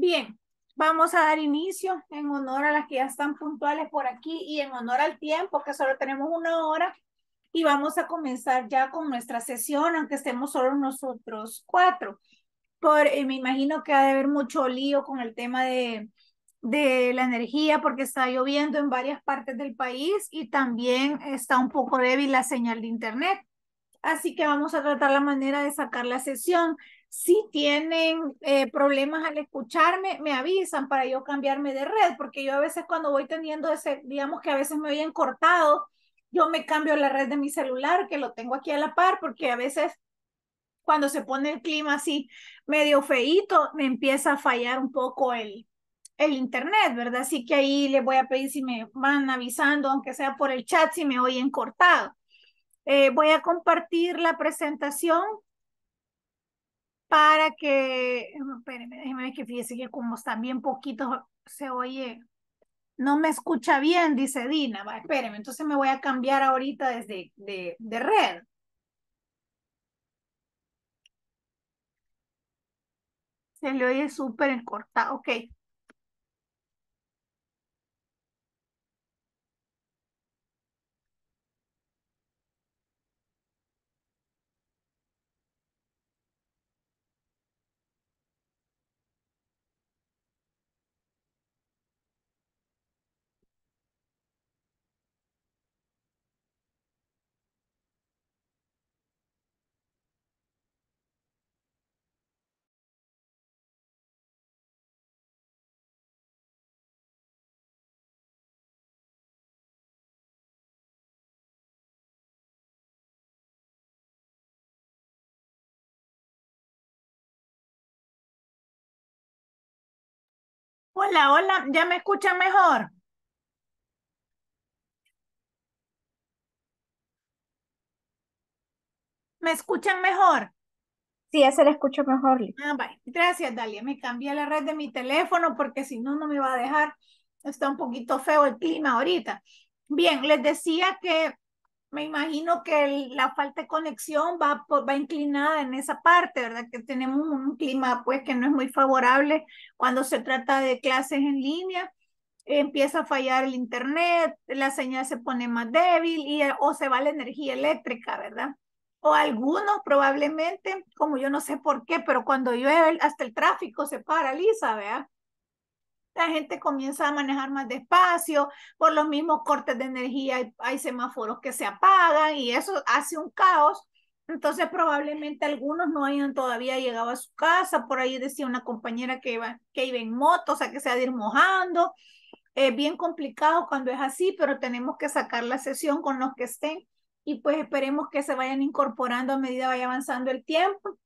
Bien, vamos a dar inicio en honor a las que ya están puntuales por aquí y en honor al tiempo, que solo tenemos una hora. Y vamos a comenzar ya con nuestra sesión, aunque estemos solo nosotros cuatro. Por, eh, me imagino que ha de haber mucho lío con el tema de, de la energía porque está lloviendo en varias partes del país y también está un poco débil la señal de internet. Así que vamos a tratar la manera de sacar la sesión si tienen eh, problemas al escucharme, me avisan para yo cambiarme de red, porque yo a veces cuando voy teniendo ese, digamos que a veces me oyen cortado, yo me cambio la red de mi celular, que lo tengo aquí a la par, porque a veces cuando se pone el clima así medio feito me empieza a fallar un poco el, el internet, ¿verdad? Así que ahí les voy a pedir si me van avisando, aunque sea por el chat, si me oyen cortado. Eh, voy a compartir la presentación para que, em, espérenme, déjenme que fíjese que como están bien poquitos, se oye, no me escucha bien, dice Dina, va, espérenme, entonces me voy a cambiar ahorita desde de, de red. Se le oye súper encortado, ok. Hola, hola, ¿ya me escuchan mejor? ¿Me escuchan mejor? Sí, ya se la escucho mejor. Ah, bye. Gracias, Dalia. Me cambié la red de mi teléfono porque si no, no me va a dejar. Está un poquito feo el clima ahorita. Bien, les decía que me imagino que la falta de conexión va, va inclinada en esa parte, ¿verdad? Que tenemos un clima pues que no es muy favorable cuando se trata de clases en línea, empieza a fallar el internet, la señal se pone más débil y, eh, o se va la energía eléctrica, ¿verdad? O algunos probablemente, como yo no sé por qué, pero cuando llueve hasta el tráfico se paraliza, ¿verdad? la gente comienza a manejar más despacio, por los mismos cortes de energía hay, semáforos que se apagan y eso hace un caos. Entonces probablemente algunos no hayan todavía llegado a su casa, por ahí decía una compañera que iba, que iba en moto, o sea que se ha de ir mojando. Es bien complicado cuando es así, pero tenemos que sacar la sesión con los que estén y pues esperemos que se vayan incorporando a medida vaya avanzando el tiempo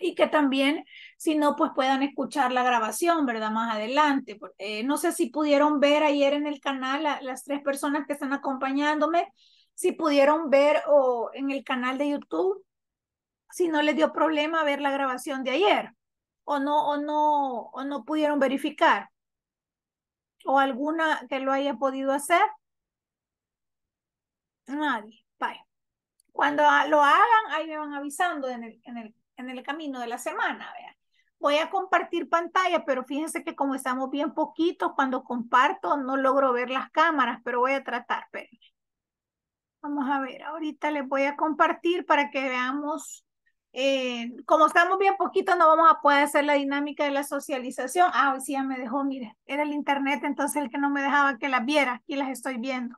y que también, si no, pues puedan escuchar la grabación, ¿verdad? Más adelante. Eh, no sé si pudieron ver ayer en el canal las tres personas que están acompañándome, si pudieron ver o en el canal de YouTube, si no les dio problema ver la grabación de ayer o no o no o no pudieron verificar o alguna que lo haya podido hacer. Nadie. Bye. Cuando ah, lo hagan, ahí me van avisando en el, en el en el camino de la semana. ¿vea? Voy a compartir pantalla, pero fíjense que como estamos bien poquitos, cuando comparto no logro ver las cámaras, pero voy a tratar. Pero... Vamos a ver, ahorita les voy a compartir para que veamos. Eh, como estamos bien poquitos, no vamos a poder hacer la dinámica de la socialización. Ah, sí ya me dejó, mire, era el internet entonces el que no me dejaba que las viera y las estoy viendo.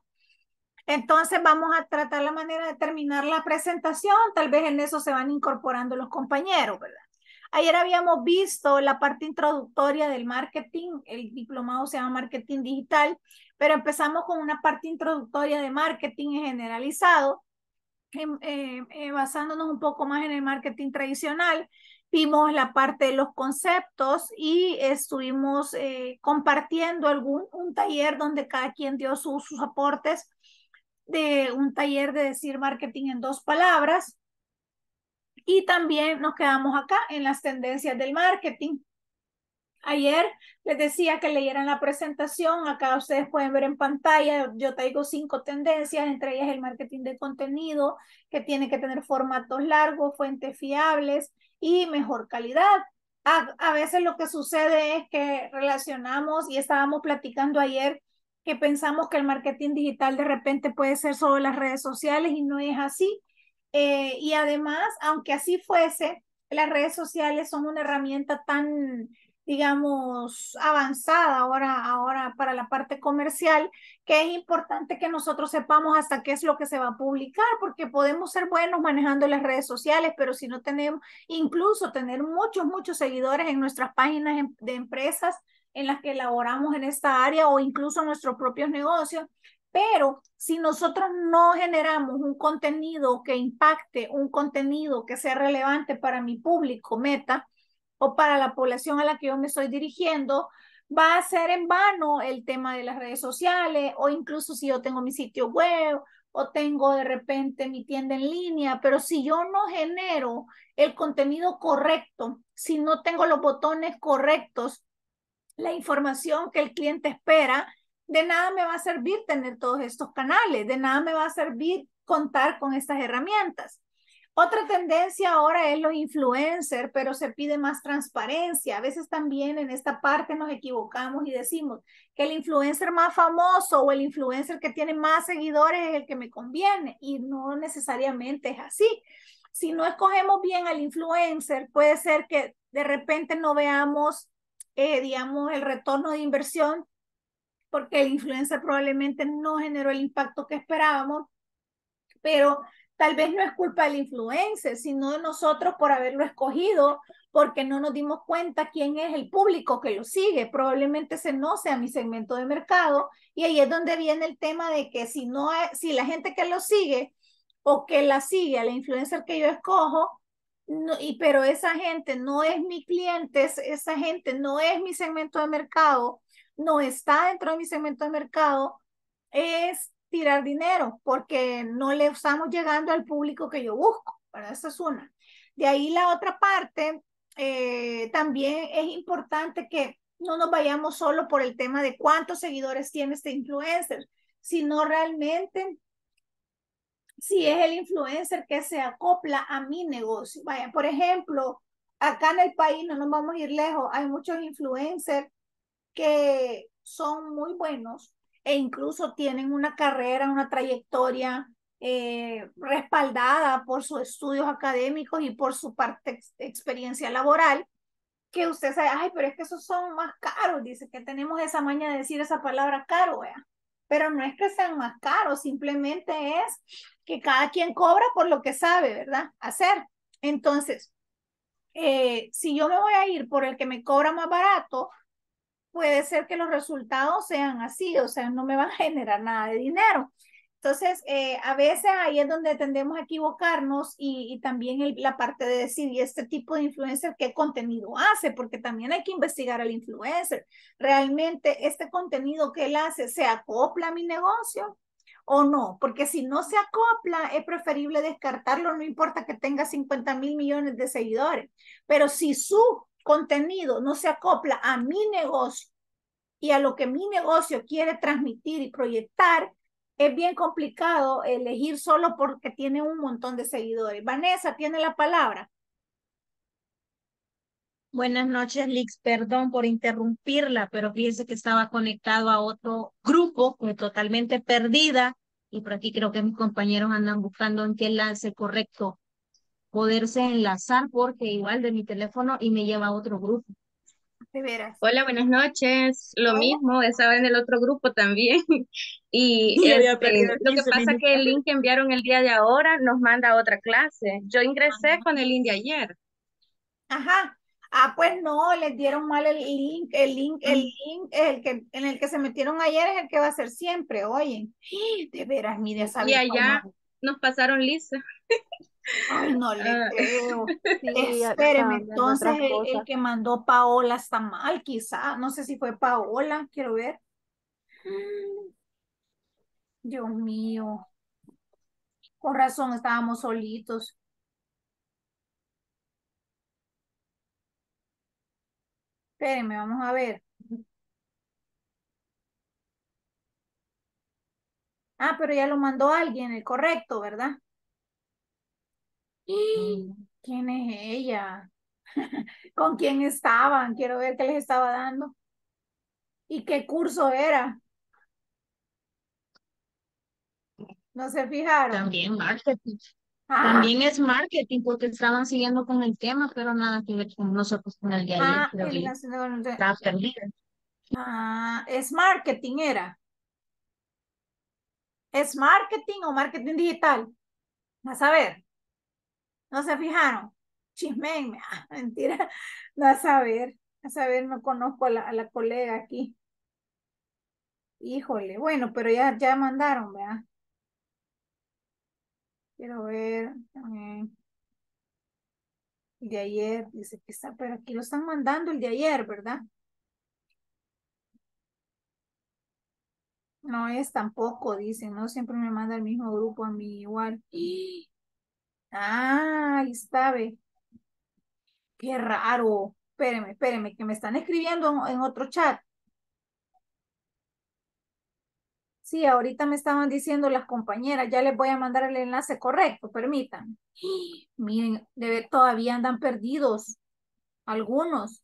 Entonces vamos a tratar la manera de terminar la presentación, tal vez en eso se van incorporando los compañeros, ¿verdad? Ayer habíamos visto la parte introductoria del marketing, el diplomado se llama marketing digital, pero empezamos con una parte introductoria de marketing generalizado, em, eh, eh, basándonos un poco más en el marketing tradicional. Vimos la parte de los conceptos y estuvimos eh, compartiendo algún, un taller donde cada quien dio sus aportes de un taller de decir marketing en dos palabras. Y también nos quedamos acá en las tendencias del marketing. Ayer les decía que leyeran la presentación, acá ustedes pueden ver en pantalla, yo traigo cinco tendencias, entre ellas el marketing de contenido, que tiene que tener formatos largos, fuentes fiables y mejor calidad. A, veces lo que sucede es que relacionamos y estábamos platicando ayer que pensamos que el marketing digital de repente puede ser solo las redes sociales y no es así. Eh, y además, aunque así fuese, las redes sociales son una herramienta tan, digamos, avanzada ahora, ahora para la parte comercial, que es importante que nosotros sepamos hasta qué es lo que se va a publicar, porque podemos ser buenos manejando las redes sociales, pero si no tenemos, incluso tener muchos, muchos seguidores en nuestras páginas em, de empresas, en las que elaboramos en esta área o incluso nuestros propios negocios. Pero si nosotros no generamos un contenido que impacte, un contenido que sea relevante para mi público meta o para la población a la que yo me estoy dirigiendo, va a ser en vano el tema de las redes sociales o incluso si yo tengo mi sitio web o tengo de repente mi tienda en línea, pero si yo no genero el contenido correcto, si no tengo los botones correctos la información que el cliente espera, de nada me va a servir tener todos estos canales, de nada me va a servir contar con estas herramientas. Otra tendencia ahora es los influencers, pero se pide más transparencia. A veces también en esta parte nos equivocamos y decimos que el influencer más famoso o el influencer que tiene más seguidores es el que me conviene y no necesariamente es así. Si no escogemos bien al influencer, puede ser que de repente no veamos eh, digamos, el retorno de inversión, porque el influencer probablemente no generó el impacto que esperábamos, pero tal vez no es culpa del influencer, sino de nosotros por haberlo escogido, porque no nos dimos cuenta quién es el público que lo sigue. Probablemente se no sea mi segmento de mercado y ahí es donde viene el tema de que si no si la gente que lo sigue o que la sigue a la influencer que yo escojo no, y, pero esa gente no es mi cliente, esa gente no es mi segmento de mercado, no está dentro de mi segmento de mercado, es tirar dinero porque no le estamos llegando al público que yo busco. para esa es una. De ahí la otra parte, eh, también es importante que no nos vayamos solo por el tema de cuántos seguidores tiene este influencer, sino realmente si es el influencer que se acopla a mi negocio. Vaya, por ejemplo, acá en el país no nos vamos a ir lejos, hay muchos influencers que son muy buenos e incluso tienen una carrera, una trayectoria eh, respaldada por sus estudios académicos y por su parte experiencia laboral, que usted sabe, ay, pero es que esos son más caros, dice que tenemos esa maña de decir esa palabra caro, ¿vea? pero no es que sean más caros, simplemente es que cada quien cobra por lo que sabe, ¿verdad? Hacer. Entonces, eh, si yo me voy a ir por el que me cobra más barato, puede ser que los resultados sean así, o sea, no me van a generar nada de dinero. Entonces, eh, a veces ahí es donde tendemos a equivocarnos y, también la parte de decidir este tipo de influencer qué contenido hace? Porque también hay que investigar al influencer. ¿Realmente este contenido que él hace se acopla a mi negocio? o no, porque si no se acopla, es preferible descartarlo, no importa que tenga 50 mil millones de seguidores, pero si su contenido no se acopla a mi negocio y a lo que mi negocio quiere transmitir y proyectar, es bien complicado elegir solo porque tiene un montón de seguidores. Vanessa, tiene la palabra. Buenas noches, Lix. Perdón por interrumpirla, pero fíjense que estaba conectado a otro grupo, totalmente perdida. Y por aquí creo que mis compañeros andan buscando en qué enlace correcto poderse enlazar, porque igual de mi teléfono y me lleva a otro grupo de veras. Hola, buenas noches. Lo mismo, estaba en el otro grupo también. Y este, lo que pasa es que el link que enviaron el día de ahora nos manda a otra clase. Yo ingresé con el link de ayer. Ajá. Ah, pues no, les dieron mal el link, el link, el link, el que en el que se metieron ayer es el que va a ser siempre, oye. De veras, mi sabes. Y allá nos pasaron lista no le ah, creo. Sí, eh, entonces el, el, que mandó Paola está mal, quizá. No sé si fue Paola, quiero ver. Mm. Dios mío. Con razón, estábamos solitos. Espérenme, vamos a ver. Ah, pero ya lo mandó alguien, el correcto, ¿verdad? Mm. ¿Quién es ella? ¿Con quién estaban? Quiero ver qué les estaba dando. ¿Y qué curso era? ¿No se fijaron? También marketing. Ah. También es marketing porque estaban siguiendo con el tema, pero nada que ver con nosotros con el día ah, Estaba perdida. Ah, es marketing era. ¿Es marketing o marketing digital? Vas a ver. No se fijaron. Chismenme. Ah, mentira. No a saber. A saber, no conozco a la, a la colega aquí. Híjole. Bueno, pero ya, ya mandaron, ¿verdad? Quiero ver. Eh. de ayer, dice que está, pero aquí lo están mandando el de ayer, ¿verdad? No es tampoco, dicen, ¿no? Siempre me manda el mismo grupo a mí igual. Y Ah, ahí está, Qué raro. Espéreme, espéreme, que me están escribiendo en, otro chat. Sí, ahorita me estaban diciendo las compañeras, ya les voy a mandar el enlace correcto, permitan. Miren, todavía andan perdidos, algunos.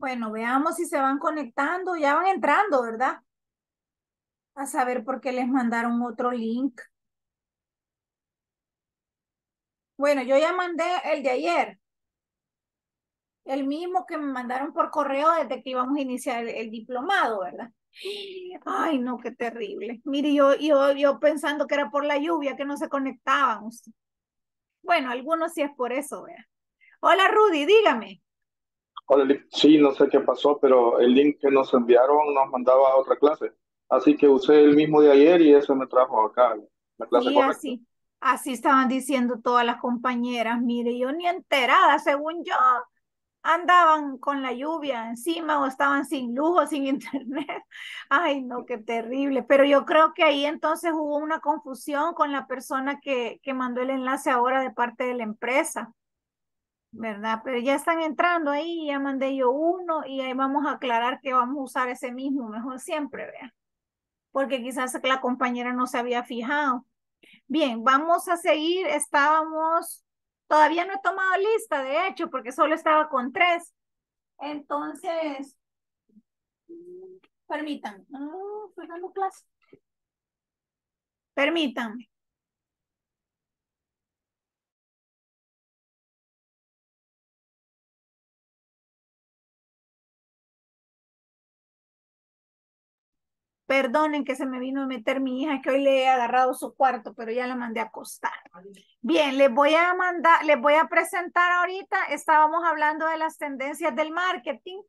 Bueno, veamos si se van conectando, ya van entrando, ¿verdad? A saber por qué les mandaron otro link. Bueno, yo ya mandé el de ayer. El mismo que me mandaron por correo desde que íbamos a iniciar el, diplomado, ¿verdad? Ay, no, qué terrible. Mire, yo, yo, pensando que era por la lluvia que no se conectaban. Bueno, algunos sí es por eso, vea. Hola Rudy, dígame sí, no sé qué pasó, pero el link que nos enviaron nos mandaba a otra clase. Así que usé el mismo de ayer y eso me trajo acá, la clase Así, así estaban diciendo todas las compañeras. Mire, yo ni enterada, según yo, andaban con la lluvia encima o estaban sin lujo, sin internet. Ay, no, qué terrible. Pero yo creo que ahí entonces hubo una confusión con la persona que, que mandó el enlace ahora de parte de la empresa. ¿verdad? Pero ya están entrando ahí, ya mandé yo uno y ahí vamos a aclarar que vamos a usar ese mismo mejor siempre, vean. Porque quizás la compañera no se había fijado. Bien, vamos a seguir, estábamos, todavía no he tomado lista, de hecho, porque solo estaba con tres. Entonces, permítanme, ah, clase. Permítanme. Perdonen que se me vino a meter mi hija, que hoy le he agarrado su cuarto, pero ya la mandé a acostar. Bien, les voy a mandar, les voy a presentar ahorita, estábamos hablando de las tendencias del marketing.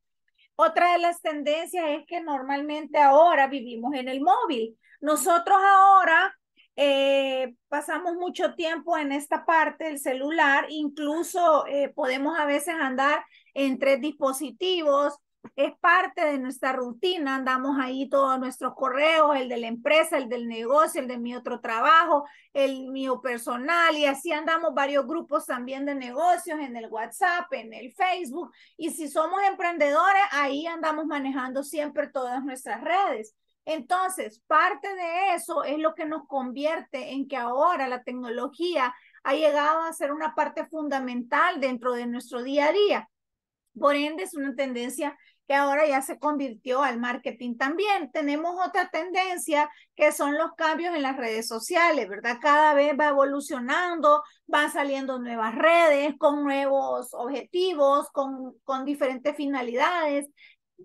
Otra de las tendencias es que normalmente ahora vivimos en el móvil. Nosotros ahora eh, pasamos mucho tiempo en esta parte del celular, incluso eh, podemos a veces andar en tres dispositivos, es parte de nuestra rutina, andamos ahí todos nuestros correos, el de la empresa, el del negocio, el de mi otro trabajo, el mío personal, y así andamos varios grupos también de negocios en el WhatsApp, en el Facebook, y si somos emprendedores, ahí andamos manejando siempre todas nuestras redes. Entonces, parte de eso es lo que nos convierte en que ahora la tecnología ha llegado a ser una parte fundamental dentro de nuestro día a día. Por ende, es una tendencia que ahora ya se convirtió al marketing. También tenemos otra tendencia que son los cambios en las redes sociales, ¿verdad? Cada vez va evolucionando, van saliendo nuevas redes con nuevos objetivos, con, con diferentes finalidades,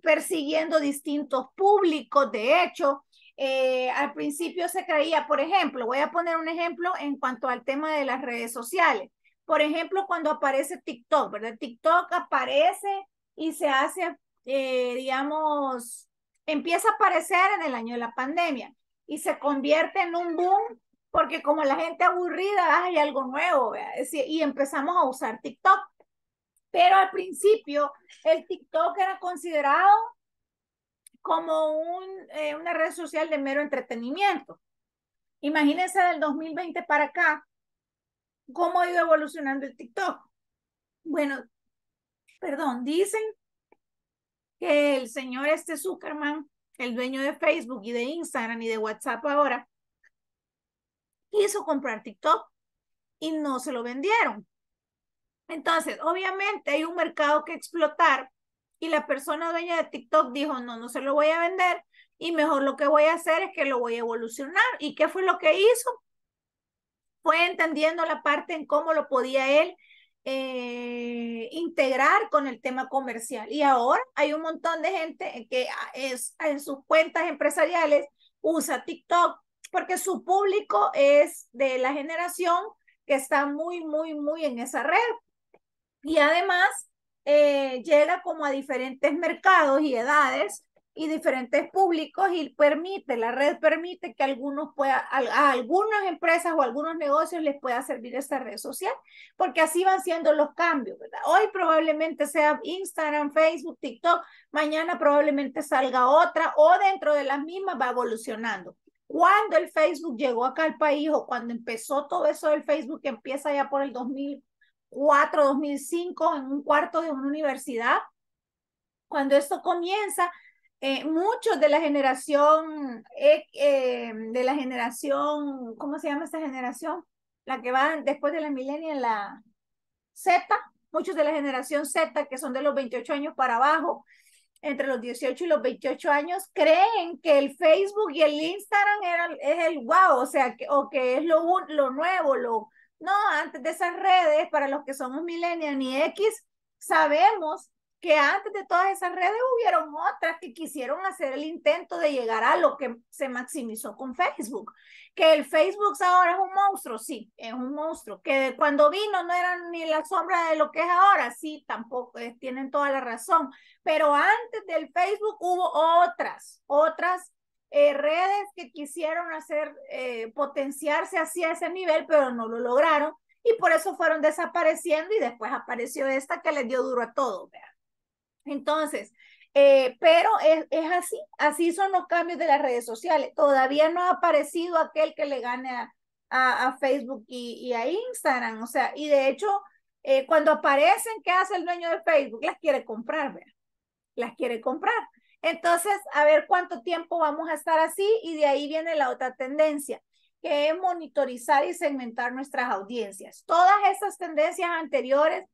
persiguiendo distintos públicos. De hecho, eh, al principio se creía, por ejemplo, voy a poner un ejemplo en cuanto al tema de las redes sociales por ejemplo, cuando aparece TikTok, ¿verdad? TikTok aparece y se hace, eh, digamos, empieza a aparecer en el año de la pandemia y se convierte en un boom porque como la gente aburrida, hay algo nuevo, y empezamos a usar TikTok. Pero al principio el TikTok era considerado como un, eh, una red social de mero entretenimiento. Imagínense del 2020 para acá, cómo ha ido evolucionando el TikTok. Bueno, perdón, dicen que el señor este Zuckerman, el dueño de Facebook y de Instagram y de WhatsApp ahora, quiso comprar TikTok y no se lo vendieron. Entonces, obviamente hay un mercado que explotar y la persona dueña de TikTok dijo, no, no se lo voy a vender y mejor lo que voy a hacer es que lo voy a evolucionar. ¿Y qué fue lo que hizo? fue entendiendo la parte en cómo lo podía él eh, integrar con el tema comercial. Y ahora hay un montón de gente que es, en sus cuentas empresariales usa TikTok porque su público es de la generación que está muy, muy, muy en esa red. Y además eh, llega como a diferentes mercados y edades y diferentes públicos y permite, la red permite que algunos pueda, a, algunas empresas o algunos negocios les pueda servir esta red social, porque así van siendo los cambios, ¿verdad? Hoy probablemente sea Instagram, Facebook, TikTok, mañana probablemente salga otra o dentro de las mismas va evolucionando. Cuando el Facebook llegó acá al país o cuando empezó todo eso del Facebook que empieza ya por el 2004, 2005 en un cuarto de una universidad, cuando esto comienza, eh, muchos de la generación, eh, de la generación, ¿cómo se llama esta generación? La que va después de la milenia, la Z, muchos de la generación Z, que son de los 28 años para abajo, entre los 18 y los 28 años, creen que el Facebook y el Instagram era, es el wow, o sea, que, o que es lo, lo nuevo, lo... No, antes de esas redes, para los que somos millennials y X, sabemos que antes de todas esas redes hubieron otras que quisieron hacer el intento de llegar a lo que se maximizó con Facebook. Que el Facebook ahora es un monstruo, sí, es un monstruo. Que cuando vino no era ni la sombra de lo que es ahora, sí, tampoco, eh, tienen toda la razón. Pero antes del Facebook hubo otras, otras eh, redes que quisieron hacer, eh, potenciarse hacia ese nivel, pero no lo lograron. Y por eso fueron desapareciendo y después apareció esta que les dio duro a todo, entonces, eh, pero es, así, así son los cambios de las redes sociales. Todavía no ha aparecido aquel que le gane a, Facebook y, y, a Instagram, o sea, y de hecho, eh, cuando aparecen, ¿qué hace el dueño de Facebook? Las quiere comprar, ¿verdad? Las quiere comprar. Entonces, a ver cuánto tiempo vamos a estar así y de ahí viene la otra tendencia, que es monitorizar y segmentar nuestras audiencias. Todas estas tendencias anteriores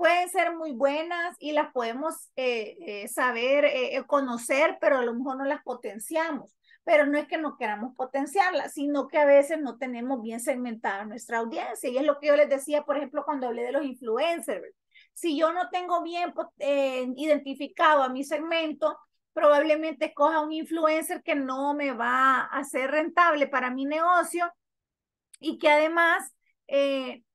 pueden ser muy buenas y las podemos eh, eh, saber, eh, conocer, pero a lo mejor no las potenciamos. Pero no es que no queramos potenciarlas, sino que a veces no tenemos bien segmentada nuestra audiencia. Y es lo que yo les decía, por ejemplo, cuando hablé de los influencers. Si yo no tengo bien identificado a mi segmento, probablemente escoja un influencer que no me va a ser rentable para mi negocio y que además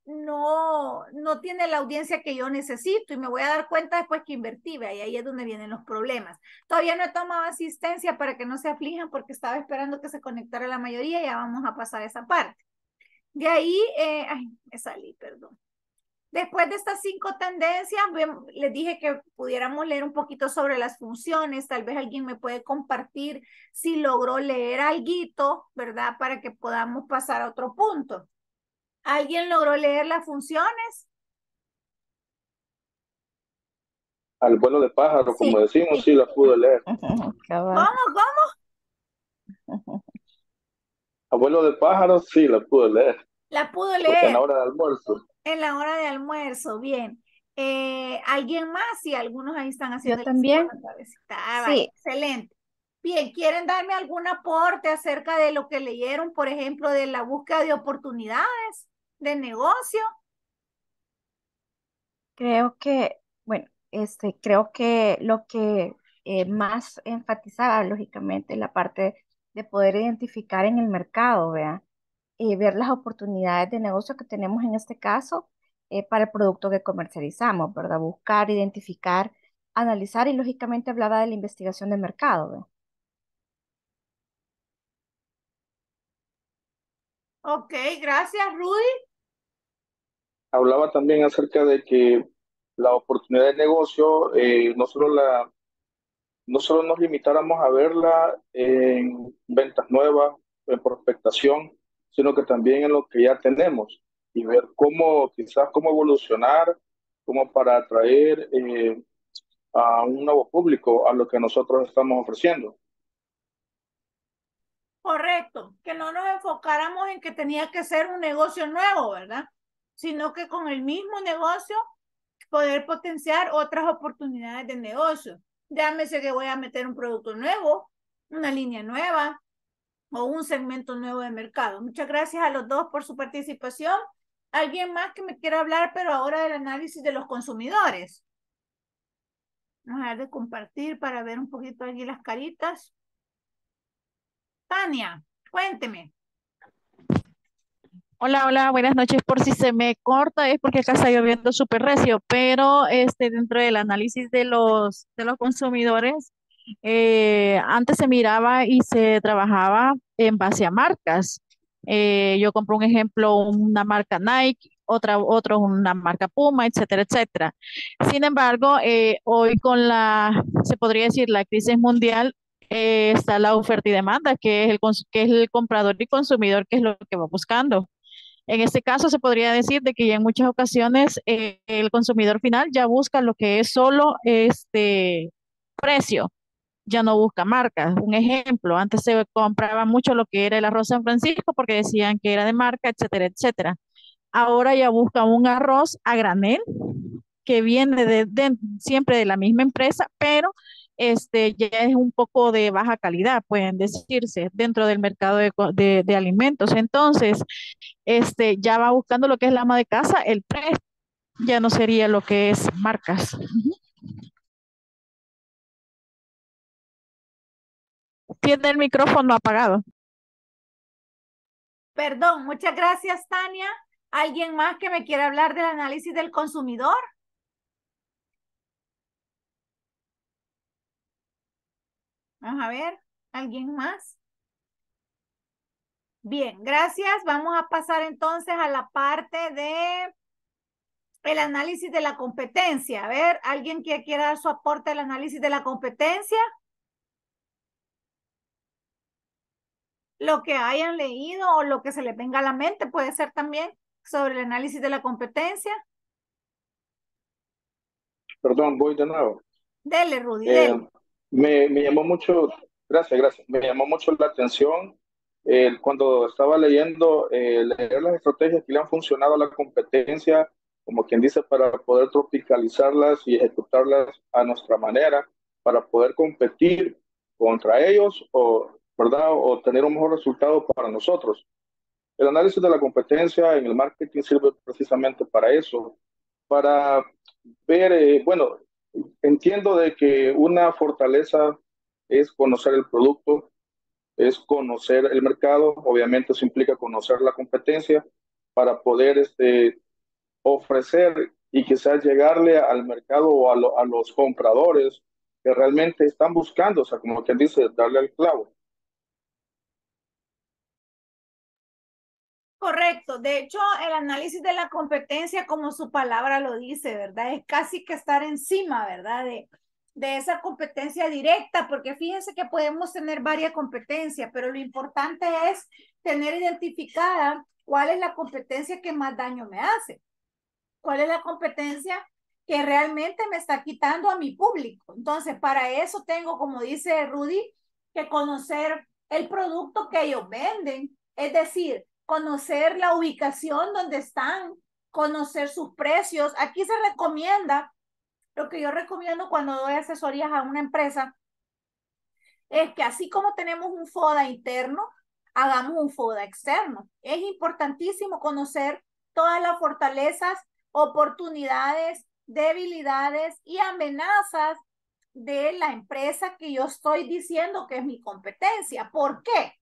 no, no tiene la audiencia que yo necesito y me voy a dar cuenta después que invertí, ahí es donde vienen los problemas. Todavía no he tomado asistencia para que no se aflijan porque estaba esperando que se conectara la mayoría, y ya vamos a pasar esa parte. De ahí, eh, me salí, perdón. Después de estas cinco tendencias, les dije que pudiéramos leer un poquito sobre las funciones, tal vez alguien me puede compartir si logró leer algo, ¿verdad? Para que podamos pasar a otro punto. ¿Alguien logró leer las funciones? Al de pájaro, como decimos, sí la pudo leer. ¿Cómo, cómo? Abuelo de pájaro, sí, la pude leer. La pudo leer. en la hora de almuerzo. En la hora de almuerzo, bien. Eh, ¿Alguien más? Sí, algunos ahí están haciendo. Yo también. Ah, sí. Excelente. Bien, ¿quieren darme algún aporte acerca de lo que leyeron, por ejemplo, de la búsqueda de oportunidades? de negocio. Creo que, bueno, este, creo que lo que eh, más enfatizaba, lógicamente, la parte de poder identificar en el mercado, ¿vea? Y eh, ver las oportunidades de negocio que tenemos en este caso eh, para el producto que comercializamos, ¿verdad? Buscar, identificar, analizar y lógicamente hablaba de la investigación de mercado, Ok, gracias Rudy hablaba también acerca de que la oportunidad de negocio, eh, no, solo la, no nos limitáramos a verla en ventas nuevas, en prospectación, sino que también en lo que ya tenemos y ver cómo quizás cómo evolucionar, como para atraer eh, a un nuevo público a lo que nosotros estamos ofreciendo. Correcto, que no nos enfocáramos en que tenía que ser un negocio nuevo, ¿verdad? sino que con el mismo negocio poder potenciar otras oportunidades de negocio. Llámese que voy a meter un producto nuevo, una línea nueva o un segmento nuevo de mercado. Muchas gracias a los dos por su participación. ¿Alguien más que me quiera hablar, pero ahora del análisis de los consumidores? No a de compartir para ver un poquito allí las caritas. Tania, cuénteme. Hola, hola, buenas noches. Por si se me corta es porque acá está lloviendo súper recio, pero este, dentro del análisis de los, de los consumidores, eh, antes se miraba y se trabajaba en base a marcas. Eh, yo compro un ejemplo, una marca Nike, otra, otro una marca Puma, etcétera, etcétera. Sin embargo, eh, hoy con la, se podría decir, la crisis mundial, está la oferta y demanda, que es, el, que es el comprador y consumidor, que es lo que va buscando. En este caso se podría decir de que ya en muchas ocasiones eh, el consumidor final ya busca lo que es solo este precio, ya no busca marcas. Un ejemplo, antes se compraba mucho lo que era el arroz San Francisco porque decían que era de marca, etcétera, etcétera. Ahora ya busca un arroz a granel que viene siempre de la misma empresa, pero este, ya es un poco de baja calidad, pueden decirse, dentro del mercado de, alimentos. Entonces, este, ya va buscando lo que es la ama de casa, el precio ya no sería lo que es marcas. Tiene el micrófono apagado. Perdón, muchas gracias, Tania. ¿Alguien más que me quiera hablar del análisis del consumidor? Vamos a ver, ¿alguien más? Bien, gracias. Vamos a pasar entonces a la parte de el análisis de la competencia. A ver, ¿alguien que quiera dar su aporte al análisis de la competencia? Lo que hayan leído o lo que se les venga a la mente puede ser también sobre el análisis de la competencia. Perdón, voy de nuevo. Dele, Rudy, eh, dele. Me, llamó mucho, gracias, gracias, me llamó mucho la atención eh, cuando estaba leyendo, eh, las estrategias que le han funcionado a la competencia, como quien dice, para poder tropicalizarlas y ejecutarlas a nuestra manera, para poder competir contra ellos o, ¿verdad? o tener un mejor resultado para nosotros. El análisis de la competencia en el marketing sirve precisamente para eso, para ver, eh, bueno, entiendo de que una fortaleza es conocer el producto, es conocer el mercado, obviamente eso implica conocer la competencia para poder este, ofrecer y quizás llegarle al mercado o a, a los compradores que realmente están buscando, o sea, como quien dice, darle al clavo. Correcto. De hecho, el análisis de la competencia, como su palabra lo dice, ¿verdad? Es casi que estar encima, ¿verdad? De, esa competencia directa, porque fíjense que podemos tener varias competencias, pero lo importante es tener identificada cuál es la competencia que más daño me hace, cuál es la competencia que realmente me está quitando a mi público. Entonces, para eso tengo, como dice Rudy, que conocer el producto que ellos venden, es decir, conocer la ubicación donde están, conocer sus precios. Aquí se recomienda, lo que yo recomiendo cuando doy asesorías a una empresa, es que así como tenemos un FODA interno, hagamos un FODA externo. Es importantísimo conocer todas las fortalezas, oportunidades, debilidades y amenazas de la empresa que yo estoy diciendo que es mi competencia. ¿Por qué?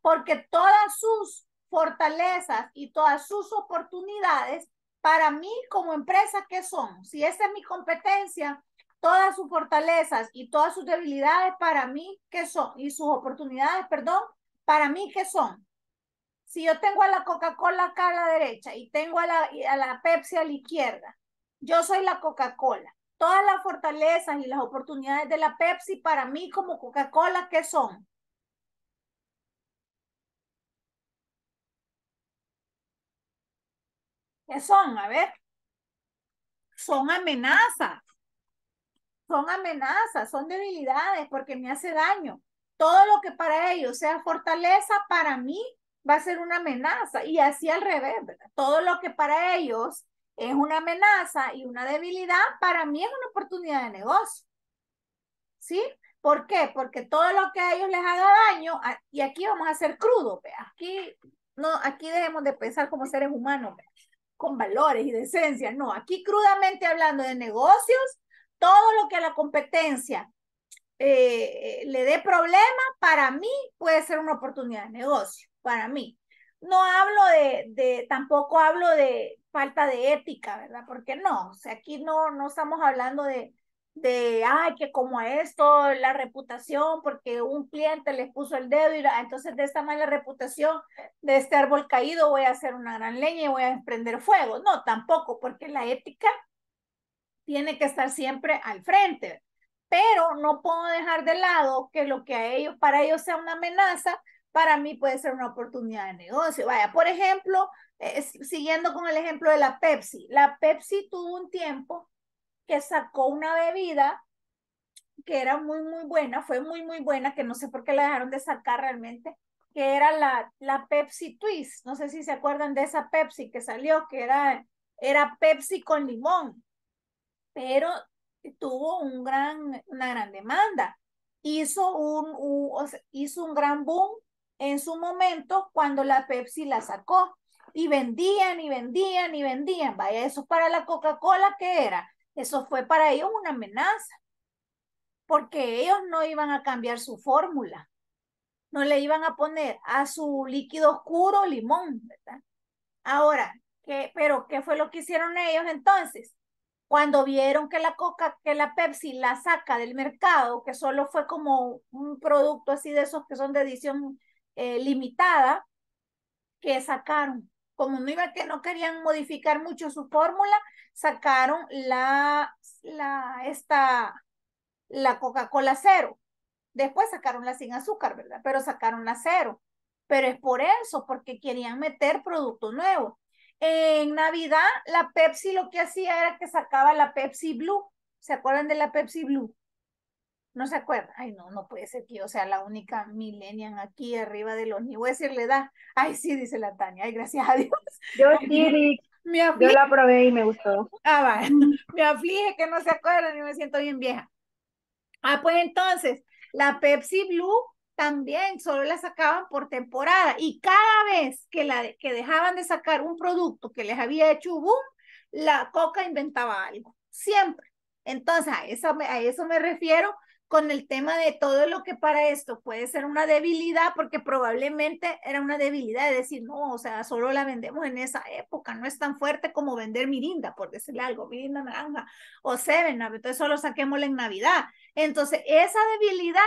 Porque todas sus fortalezas y todas sus oportunidades para mí como empresa, que son? Si esa es mi competencia, todas sus fortalezas y todas sus debilidades para mí, que son? Y sus oportunidades, perdón, para mí, que son? Si yo tengo a la Coca-Cola acá a la derecha y tengo a la, Pepsi a la izquierda, yo soy la Coca-Cola. Todas las fortalezas y las oportunidades de la Pepsi para mí como Coca-Cola, ¿qué son? son? A ver. Son amenazas. Son amenazas, son debilidades porque me hace daño. Todo lo que para ellos sea fortaleza, para mí va a ser una amenaza. Y así al revés, ¿verdad? Todo lo que para ellos es una amenaza y una debilidad, para mí es una oportunidad de negocio. ¿Sí? ¿Por qué? Porque todo lo que a ellos les haga daño, y aquí vamos a ser crudos, aquí no, aquí dejemos de pensar como seres humanos, ¿verdad? con valores y decencia. No, aquí crudamente hablando de negocios, todo lo que a la competencia eh, le dé problema, para mí puede ser una oportunidad de negocio, para mí. No hablo de, de tampoco hablo de falta de ética, ¿verdad? Porque no, o sea, aquí no, no estamos hablando de, de, ay, que como esto, la reputación, porque un cliente le puso el dedo y entonces de esta mala reputación de este árbol caído voy a hacer una gran leña y voy a emprender fuego. No, tampoco, porque la ética tiene que estar siempre al frente. Pero no puedo dejar de lado que lo que a ellos, para ellos sea una amenaza, para mí puede ser una oportunidad de negocio. Vaya, por ejemplo, eh, siguiendo con el ejemplo de la Pepsi. La Pepsi tuvo un tiempo que sacó una bebida que era muy, muy buena, fue muy, muy buena, que no sé por qué la dejaron de sacar realmente, que era la, la Pepsi Twist. No sé si se acuerdan de esa Pepsi que salió, que era, era Pepsi con limón, pero tuvo un gran, una gran demanda. Hizo un, hizo un gran boom en su momento cuando la Pepsi la sacó y vendían y vendían y vendían. Vaya, eso para la Coca-Cola que era eso fue para ellos una amenaza, porque ellos no iban a cambiar su fórmula. No le iban a poner a su líquido oscuro limón, ¿verdad? Ahora, pero ¿qué fue lo que hicieron ellos entonces? Cuando vieron que la Coca, que la Pepsi la saca del mercado, que solo fue como un producto así de esos que son de edición eh, limitada, que sacaron como no iba que no querían modificar mucho su fórmula, sacaron la, la, esta, la Coca-Cola cero. Después sacaron la sin azúcar, ¿verdad? Pero sacaron la cero. Pero es por eso, porque querían meter producto nuevo. En Navidad, la Pepsi lo que hacía era que sacaba la Pepsi Blue. ¿Se acuerdan de la Pepsi Blue? no se acuerda, ay no, no puede ser que yo sea la única millennial aquí arriba de los ni voy a decirle da, ay sí, dice la Tania, ay gracias a Dios. Yo sí, yo la probé y me gustó. Ah, va, me aflige que no se acuerda y me siento bien vieja. Ah, pues entonces, la Pepsi Blue también solo la sacaban por temporada y cada vez que, la, que dejaban de sacar un producto que les había hecho boom, la Coca inventaba algo, siempre. Entonces, eso, a eso me refiero con el tema de todo lo que para esto puede ser una debilidad, porque probablemente era una debilidad de decir, no, o sea, solo la vendemos en esa época, no es tan fuerte como vender Mirinda, por decirle algo, Mirinda naranja o Seven entonces solo saquémosla en Navidad. Entonces, esa debilidad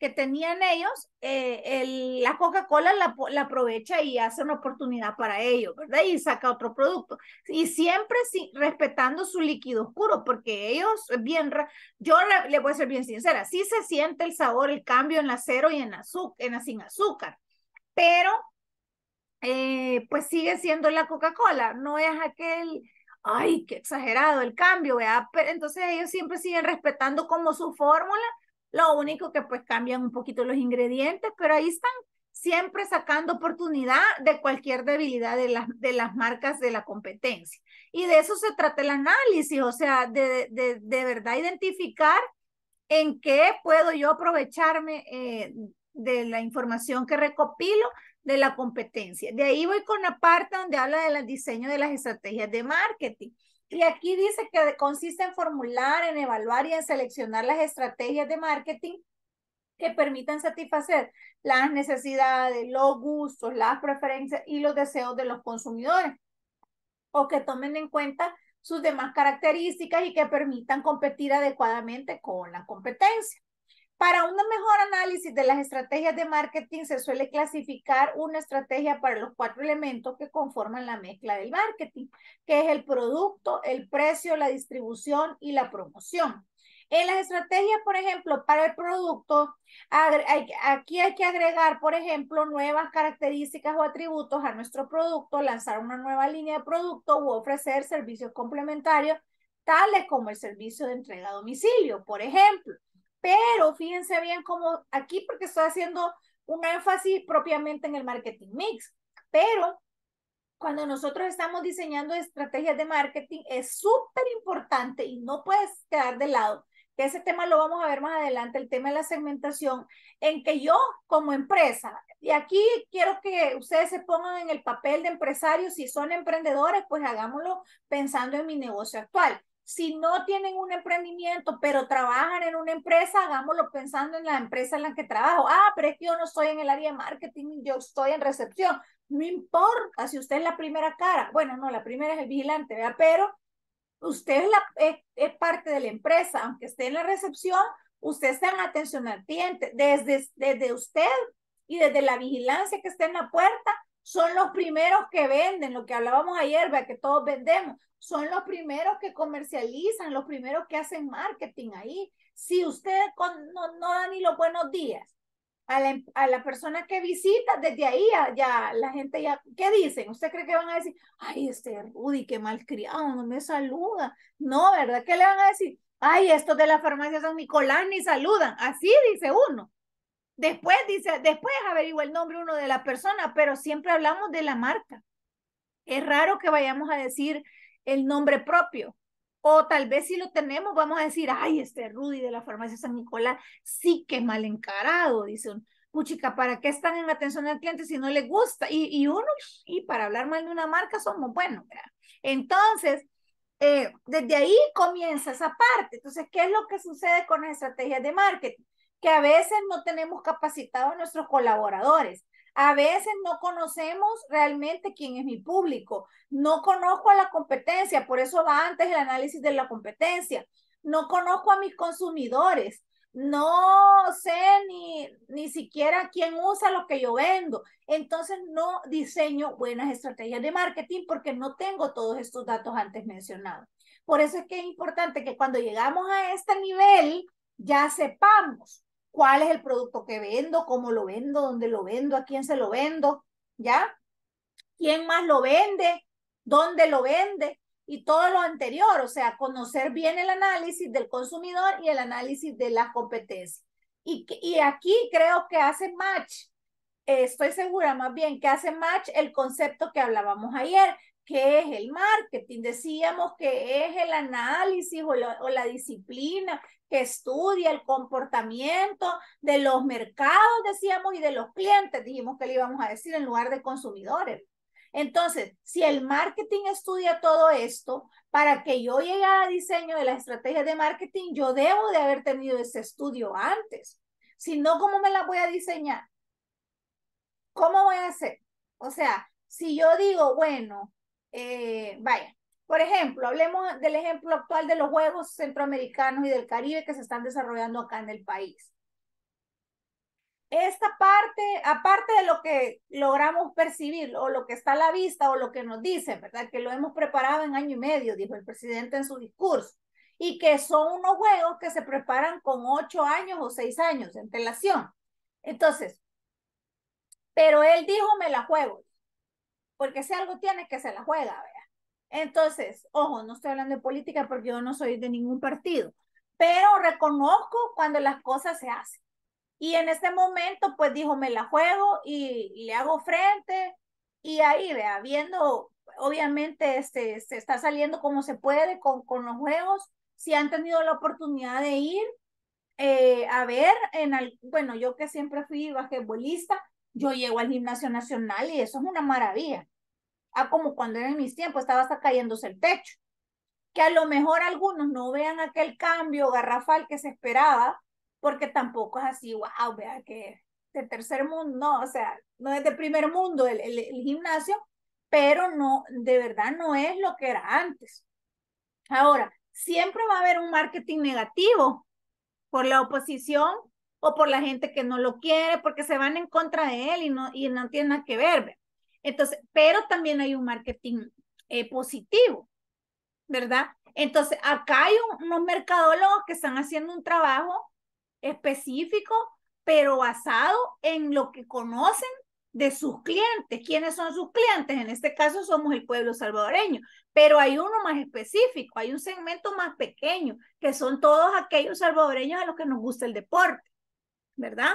que tenían ellos, eh, el, la Coca-Cola la, aprovecha y hace una oportunidad para ellos, ¿verdad? Y saca otro producto. Y siempre respetando su líquido oscuro, porque ellos, eh, bien, yo le voy a ser bien sincera, sí se siente el sabor, el cambio en la cero y en la, en sin azúcar, pero eh, pues sigue siendo la Coca-Cola, no es aquel ay, qué exagerado el cambio, ¿verdad? entonces ellos siempre siguen respetando como su fórmula lo único que pues cambian un poquito los ingredientes, pero ahí están siempre sacando oportunidad de cualquier debilidad de, las de las marcas de la competencia. Y de eso se trata el análisis, o sea, de, de, verdad identificar en qué puedo yo aprovecharme eh, de la información que recopilo de la competencia. De ahí voy con la parte donde habla del diseño de las estrategias de marketing. Y aquí dice que consiste en formular, en evaluar y en seleccionar las estrategias de marketing que permitan satisfacer las necesidades, los gustos, las preferencias y los deseos de los consumidores, o que tomen en cuenta sus demás características y que permitan competir adecuadamente con la competencia. Para un mejor análisis de las estrategias de marketing se suele clasificar una estrategia para los cuatro elementos que conforman la mezcla del marketing, que es el producto, el precio, la distribución y la promoción. En las estrategias, por ejemplo, para el producto, aquí hay que agregar, por ejemplo, nuevas características o atributos a nuestro producto, lanzar una nueva línea de producto u ofrecer servicios complementarios, tales como el servicio de entrega a domicilio, por ejemplo. Pero fíjense bien cómo aquí, porque estoy haciendo un énfasis propiamente en el marketing mix, pero cuando nosotros estamos diseñando estrategias de marketing es súper importante y no puedes quedar de lado que ese tema lo vamos a ver más adelante, el tema de la segmentación, en que yo como empresa, y aquí quiero que ustedes se pongan en el papel de empresarios, si son emprendedores, pues hagámoslo pensando en mi negocio actual. Si no tienen un emprendimiento, pero trabajan en una empresa, hagámoslo pensando en la empresa en la que trabajo. Ah, pero es que yo no estoy en el área de marketing, yo estoy en recepción. No importa si usted es la primera cara. Bueno, no, la primera es el vigilante, vea Pero usted es, la, es, parte de la empresa, aunque esté en la recepción, usted está en atención al cliente. Desde, desde usted y desde la vigilancia que está en la puerta, son los primeros que venden, lo que hablábamos ayer, que todos vendemos, son los primeros que comercializan, los primeros que hacen marketing ahí. Si usted no, da ni los buenos días a la, persona que visita, desde ahí ya, la gente ya, ¿qué dicen? ¿Usted cree que van a decir, ay, este Rudy, qué malcriado, no me saluda? No, ¿verdad? ¿Qué le van a decir? Ay, estos de la farmacia San Nicolás ni saludan. Así dice uno. Después dice, después averigua el nombre uno de la persona, pero siempre hablamos de la marca. Es raro que vayamos a decir el nombre propio. O tal vez si lo tenemos, vamos a decir, ay, este Rudy de la farmacia San Nicolás, sí que mal encarado, dice un, puchica, ¿para qué están en la atención al cliente si no le gusta? Y, y uno, y para hablar mal de una marca somos buenos, Entonces, eh, desde ahí comienza esa parte. Entonces, ¿qué es lo que sucede con las estrategias de marketing? que a veces no tenemos capacitado a nuestros colaboradores. A veces no conocemos realmente quién es mi público, no conozco a la competencia, por eso va antes el análisis de la competencia, no conozco a mis consumidores, no sé ni, ni siquiera quién usa lo que yo vendo. Entonces no diseño buenas estrategias de marketing porque no tengo todos estos datos antes mencionados. Por eso es que es importante que cuando llegamos a este nivel ya sepamos cuál es el producto que vendo, cómo lo vendo, dónde lo vendo, a quién se lo vendo, ¿ya? ¿Quién más lo vende? ¿Dónde lo vende? Y todo lo anterior, o sea, conocer bien el análisis del consumidor y el análisis de las competencias. Y, y aquí creo que hace match, eh, estoy segura más bien que hace match el concepto que hablábamos ayer, ¿Qué es el marketing? Decíamos que es el análisis o la, disciplina que estudia el comportamiento de los mercados, decíamos, y de los clientes, dijimos que le íbamos a decir en lugar de consumidores. Entonces, si el marketing estudia todo esto, para que yo llegue a diseño de la estrategia de marketing, yo debo de haber tenido ese estudio antes. Si no, ¿cómo me la voy a diseñar? ¿Cómo voy a hacer? O sea, si yo digo, bueno, eh, vaya, por ejemplo, hablemos del ejemplo actual de los Juegos Centroamericanos y del Caribe que se están desarrollando acá en el país. Esta parte, aparte de lo que logramos percibir o lo que está a la vista o lo que nos dicen, ¿verdad? Que lo hemos preparado en año y medio, dijo el presidente en su discurso, y que son unos juegos que se preparan con ocho años o seis años de antelación. Entonces, pero él dijo, me la juego porque si algo tiene que se la juega, vea. Entonces, ojo, no estoy hablando de política porque yo no soy de ningún partido, pero reconozco cuando las cosas se hacen. Y en este momento, pues dijo, me la juego y, le hago frente. Y ahí, vea, viendo, obviamente este, se está saliendo como se puede con, con los juegos. Si han tenido la oportunidad de ir eh, a ver, en al, bueno, yo que siempre fui basquetbolista, yo llego al gimnasio nacional y eso es una maravilla. Ah, como cuando en mis tiempos estaba hasta cayéndose el techo. Que a lo mejor algunos no vean aquel cambio garrafal que se esperaba, porque tampoco es así, wow, vea que de tercer mundo, no, o sea, no es de primer mundo el gimnasio, pero no, de verdad no es lo que era antes. Ahora, siempre va a haber un marketing negativo por la oposición o por la gente que no lo quiere, porque se van en contra de él y no, y no tiene nada que ver. Entonces, pero también hay un marketing eh, positivo, ¿verdad? Entonces, acá hay unos mercadólogos que están haciendo un trabajo específico, pero basado en lo que conocen de sus clientes. ¿Quiénes son sus clientes? En este caso somos el pueblo salvadoreño, pero hay uno más específico, hay un segmento más pequeño, que son todos aquellos salvadoreños a los que nos gusta el deporte. ¿verdad?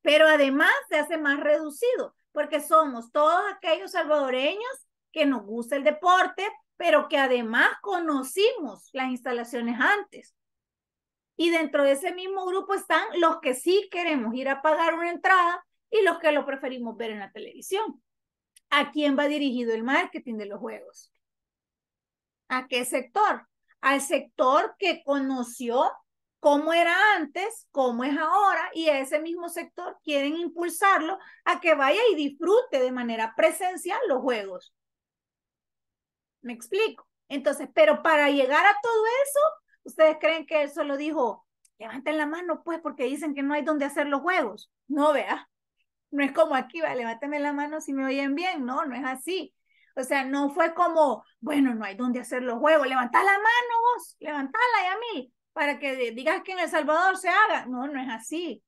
Pero además se hace más reducido, porque somos todos aquellos salvadoreños que nos gusta el deporte, pero que además conocimos las instalaciones antes. Y dentro de ese mismo grupo están los que sí queremos ir a pagar una entrada y los que lo preferimos ver en la televisión. ¿A quién va dirigido el marketing de los juegos? ¿A qué sector? Al sector que conoció cómo era antes, cómo es ahora, y ese mismo sector quieren impulsarlo a que vaya y disfrute de manera presencial los juegos. ¿Me explico? Entonces, pero para llegar a todo eso, ¿ustedes creen que él solo dijo, levanten la mano pues porque dicen que no hay donde hacer los juegos? No, vea, no es como aquí, va, levánteme la mano si me oyen bien, no, no es así. O sea, no fue como, bueno, no hay dónde hacer los juegos, levanta la mano vos, levantala, mí para que digas que en El Salvador se haga. No, no es así.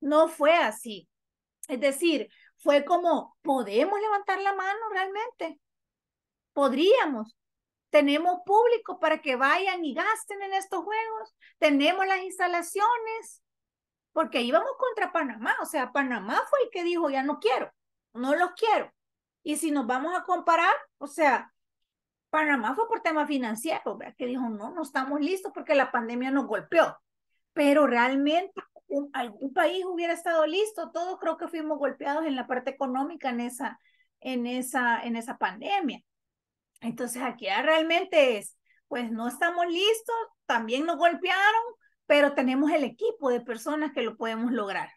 No fue así. Es decir, fue como, ¿podemos levantar la mano realmente? Podríamos. Tenemos público para que vayan y gasten en estos juegos. Tenemos las instalaciones. Porque íbamos contra Panamá. O sea, Panamá fue el que dijo, ya no quiero, no los quiero. Y si nos vamos a comparar, o sea, Panamá fue por tema financiero, que dijo, no, no estamos listos porque la pandemia nos golpeó. Pero realmente algún país hubiera estado listo, todos creo que fuimos golpeados en la parte económica en esa, en esa, en esa pandemia. Entonces aquí realmente es, pues no estamos listos, también nos golpearon, pero tenemos el equipo de personas que lo podemos lograr.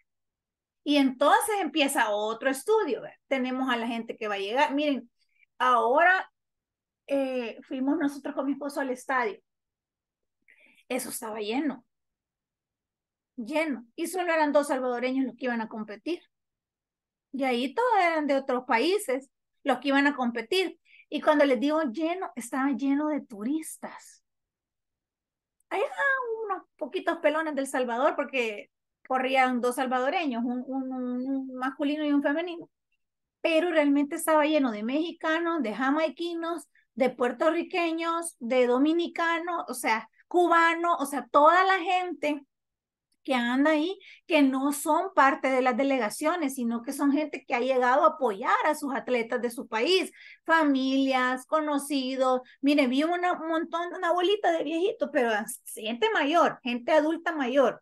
Y entonces empieza otro estudio. Tenemos a la gente que va a llegar. Miren, ahora eh, fuimos nosotros con mi esposo al estadio. Eso estaba lleno, lleno. Y solo eran dos salvadoreños los que iban a competir. Y ahí todos eran de otros países los que iban a competir. Y cuando les digo lleno, estaba lleno de turistas. Hay unos poquitos pelones del Salvador porque corrían dos salvadoreños, un, masculino y un femenino. Pero realmente estaba lleno de mexicanos, de jamaiquinos, de puertorriqueños, de dominicanos, o sea, cubanos, o sea, toda la gente que anda ahí, que no son parte de las delegaciones, sino que son gente que ha llegado a apoyar a sus atletas de su país, familias, conocidos. Mire, vi un montón, una abuelita de viejitos, pero gente mayor, gente adulta mayor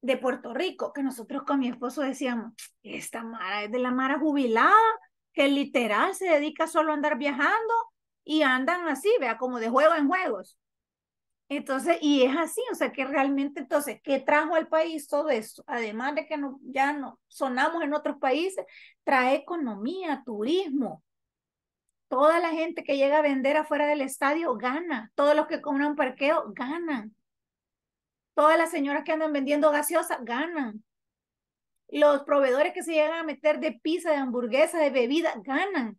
de Puerto Rico, que nosotros con mi esposo decíamos, esta Mara es de la Mara jubilada, que literal se dedica solo a andar viajando y andan así, vea, como de juego en juegos. Entonces, y es así, o sea que realmente, entonces, ¿qué trajo al país todo esto? Además de que no, ya no sonamos en otros países, trae economía, turismo. Toda la gente que llega a vender afuera del estadio gana. Todos los que compran parqueo ganan. Todas las señoras que andan vendiendo gaseosa ganan. Los proveedores que se llegan a meter de pizza, de hamburguesa, de bebida, ganan.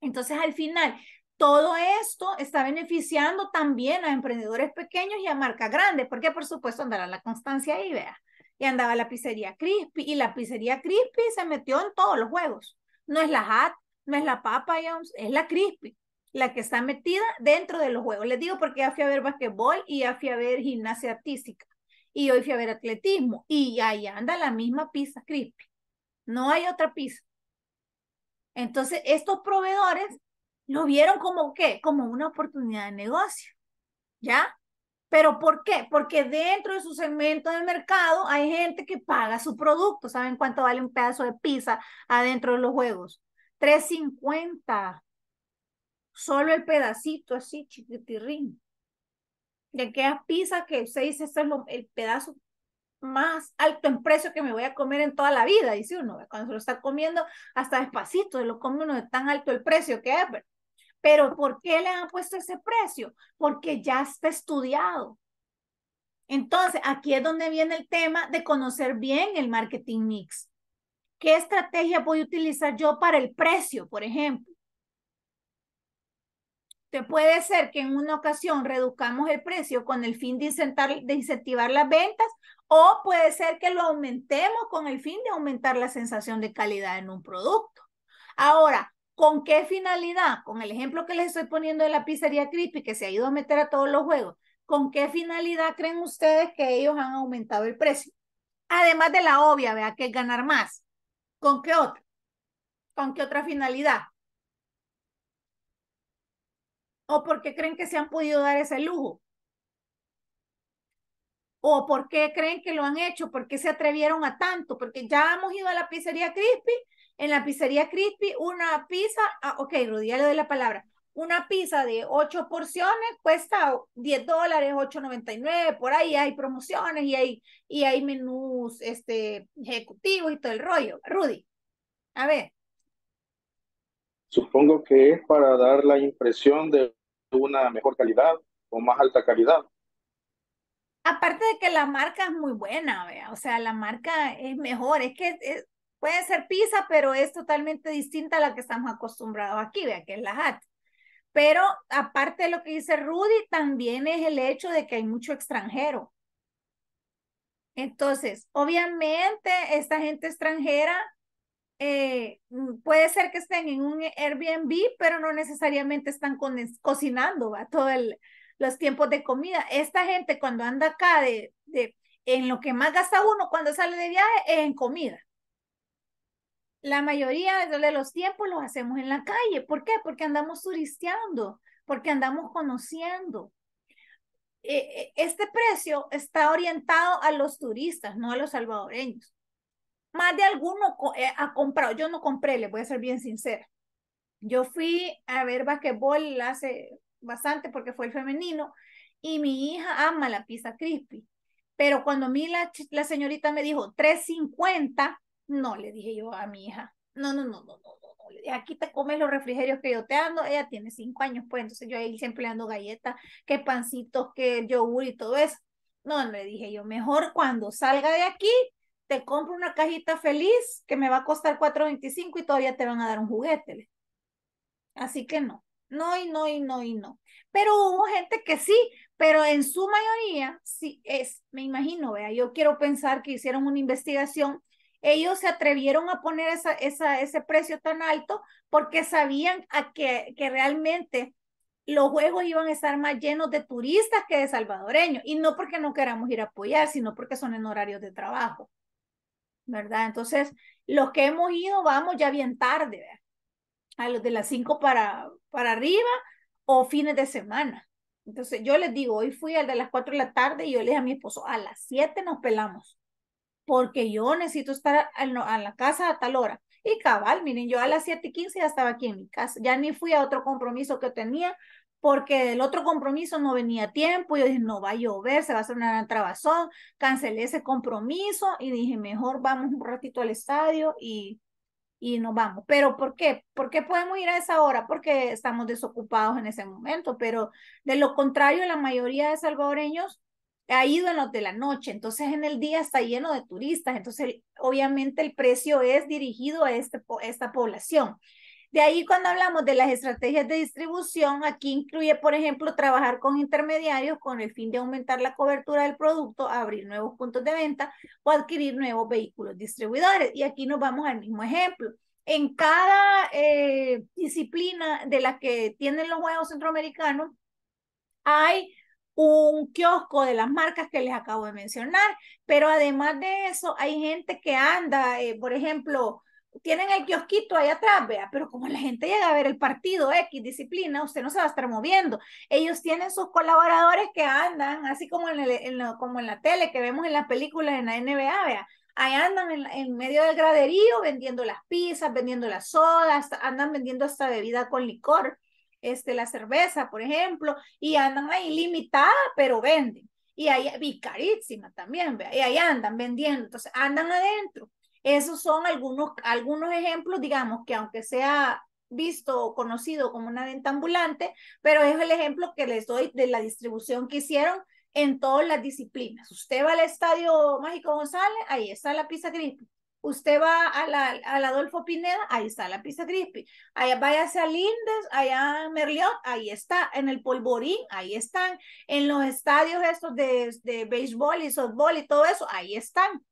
Entonces, al final, todo esto está beneficiando también a emprendedores pequeños y a marcas grandes, porque por supuesto andará la constancia ahí, vea. Y andaba la pizzería Crispy, y la pizzería Crispy se metió en todos los juegos. No es la Hat, no es la Papa Jones, es la Crispy, la que está metida dentro de los juegos. Les digo porque ya fui a ver basquetbol y ya fui a ver gimnasia artística, y hoy fui a ver atletismo, y ahí anda la misma pizza Crispy. No hay otra pizza. Entonces, estos proveedores lo vieron como qué, como una oportunidad de negocio, ¿ya? Pero ¿por qué? Porque dentro de su segmento del mercado hay gente que paga su producto. ¿Saben cuánto vale un pedazo de pizza adentro de los juegos? 350. Solo el pedacito así, chiquitirrín. De aquella pizza que usted dice, este es el pedazo más alto en precio que me voy a comer en toda la vida, dice uno. Cuando se lo está comiendo, hasta despacito, se lo come uno de tan alto el precio que es. ¿verdad? Pero ¿por qué le han puesto ese precio? Porque ya está estudiado. Entonces, aquí es donde viene el tema de conocer bien el marketing mix. ¿Qué estrategia voy a utilizar yo para el precio, por ejemplo? Te puede ser que en una ocasión reduzcamos el precio con el fin de incentivar, de incentivar las ventas o puede ser que lo aumentemos con el fin de aumentar la sensación de calidad en un producto. Ahora, ¿Con qué finalidad? Con el ejemplo que les estoy poniendo de la pizzería Crispy, que se ha ido a meter a todos los juegos. ¿Con qué finalidad creen ustedes que ellos han aumentado el precio? Además de la obvia, vea, que es ganar más. ¿Con qué otra? ¿Con qué otra finalidad? ¿O por qué creen que se han podido dar ese lujo? ¿O por qué creen que lo han hecho? ¿Por qué se atrevieron a tanto? Porque ya hemos ido a la pizzería Crispy en la pizzería Crispy, una pizza, ah, ok, Rudy, ya le doy la palabra, una pizza de ocho porciones cuesta 10 dólares, 8.99, por ahí hay promociones y hay, y hay menús este, ejecutivos y todo el rollo. Rudy, a ver. Supongo que es para dar la impresión de una mejor calidad o más alta calidad. Aparte de que la marca es muy buena, o sea, la marca es mejor, es que es, Puede ser pizza, pero es totalmente distinta a la que estamos acostumbrados aquí, vea que es la hat. Pero aparte de lo que dice Rudy, también es el hecho de que hay mucho extranjero. Entonces, obviamente, esta gente extranjera eh, puede ser que estén en un Airbnb, pero no necesariamente están cocinando a todos los tiempos de comida. Esta gente cuando anda acá, de, de, en lo que más gasta uno cuando sale de viaje es en comida la mayoría de los tiempos los hacemos en la calle. ¿Por qué? Porque andamos turisteando, porque andamos conociendo. Eh, eh, este precio está orientado a los turistas, no a los salvadoreños. Más de alguno eh, ha comprado, yo no compré, les voy a ser bien sincera. Yo fui a ver basquetbol hace bastante porque fue el femenino y mi hija ama la pizza crispy. Pero cuando a mí la, la señorita me dijo 350, no, le dije yo a mi hija, no, no, no, no, no, no, aquí te comes los refrigerios que yo te ando, ella tiene cinco años, pues entonces yo ahí siempre le ando galletas, que pancitos, que yogur y todo eso. No, le dije yo, mejor cuando salga de aquí, te compro una cajita feliz que me va a costar 4.25 y todavía te van a dar un juguete. Así que no, no y no y no y no. Pero hubo gente que sí, pero en su mayoría sí es, me imagino, vea, yo quiero pensar que hicieron una investigación ellos se atrevieron a poner esa, esa, ese precio tan alto porque sabían a que, que realmente los juegos iban a estar más llenos de turistas que de salvadoreños. Y no porque no queramos ir a apoyar, sino porque son en horarios de trabajo. ¿Verdad? Entonces, los que hemos ido vamos ya bien tarde, a los de las 5 para, para arriba o fines de semana. Entonces, yo les digo, hoy fui al de las 4 de la tarde y yo le dije a mi esposo, a las 7 nos pelamos porque yo necesito estar a, la casa a tal hora. Y cabal, miren, yo a las 7 y 15 ya estaba aquí en mi casa, ya ni fui a otro compromiso que tenía, porque el otro compromiso no venía a tiempo. Yo dije, no va a llover, se va a hacer una gran trabazón. Cancelé ese compromiso y dije, mejor vamos un ratito al estadio y, y nos vamos. Pero ¿por qué? ¿Por qué podemos ir a esa hora? Porque estamos desocupados en ese momento. Pero de lo contrario, la mayoría de salvadoreños ha ido en los de la noche, entonces en el día está lleno de turistas, entonces obviamente el precio es dirigido a este, esta población. De ahí cuando hablamos de las estrategias de distribución, aquí incluye, por ejemplo, trabajar con intermediarios con el fin de aumentar la cobertura del producto, abrir nuevos puntos de venta o adquirir nuevos vehículos distribuidores. Y aquí nos vamos al mismo ejemplo. En cada eh, disciplina de la que tienen los juegos centroamericanos, hay un kiosco de las marcas que les acabo de mencionar, pero además de eso hay gente que anda, eh, por ejemplo, tienen el kiosquito ahí atrás, vea, pero como la gente llega a ver el partido X disciplina, usted no se va a estar moviendo. Ellos tienen sus colaboradores que andan, así como en, la tele que vemos en las películas en la NBA, vea. Ahí andan en, en, medio del graderío vendiendo las pizzas, vendiendo las sodas, andan vendiendo esta bebida con licor este, la cerveza, por ejemplo, y andan ahí limitada, pero venden. Y ahí, bicarísima también, ve y ahí andan vendiendo, entonces andan adentro. Esos son algunos, algunos ejemplos, digamos, que aunque sea visto o conocido como una venta ambulante, pero es el ejemplo que les doy de la distribución que hicieron en todas las disciplinas. Usted va al Estadio Mágico González, ahí está la pizza grip usted va a la, al Adolfo Pineda, ahí está la pizza crispy. Allá váyase a Lindes, allá en Merliot, ahí está. En el Polvorín, ahí están. En los estadios estos de, de béisbol y softball y todo eso, ahí están.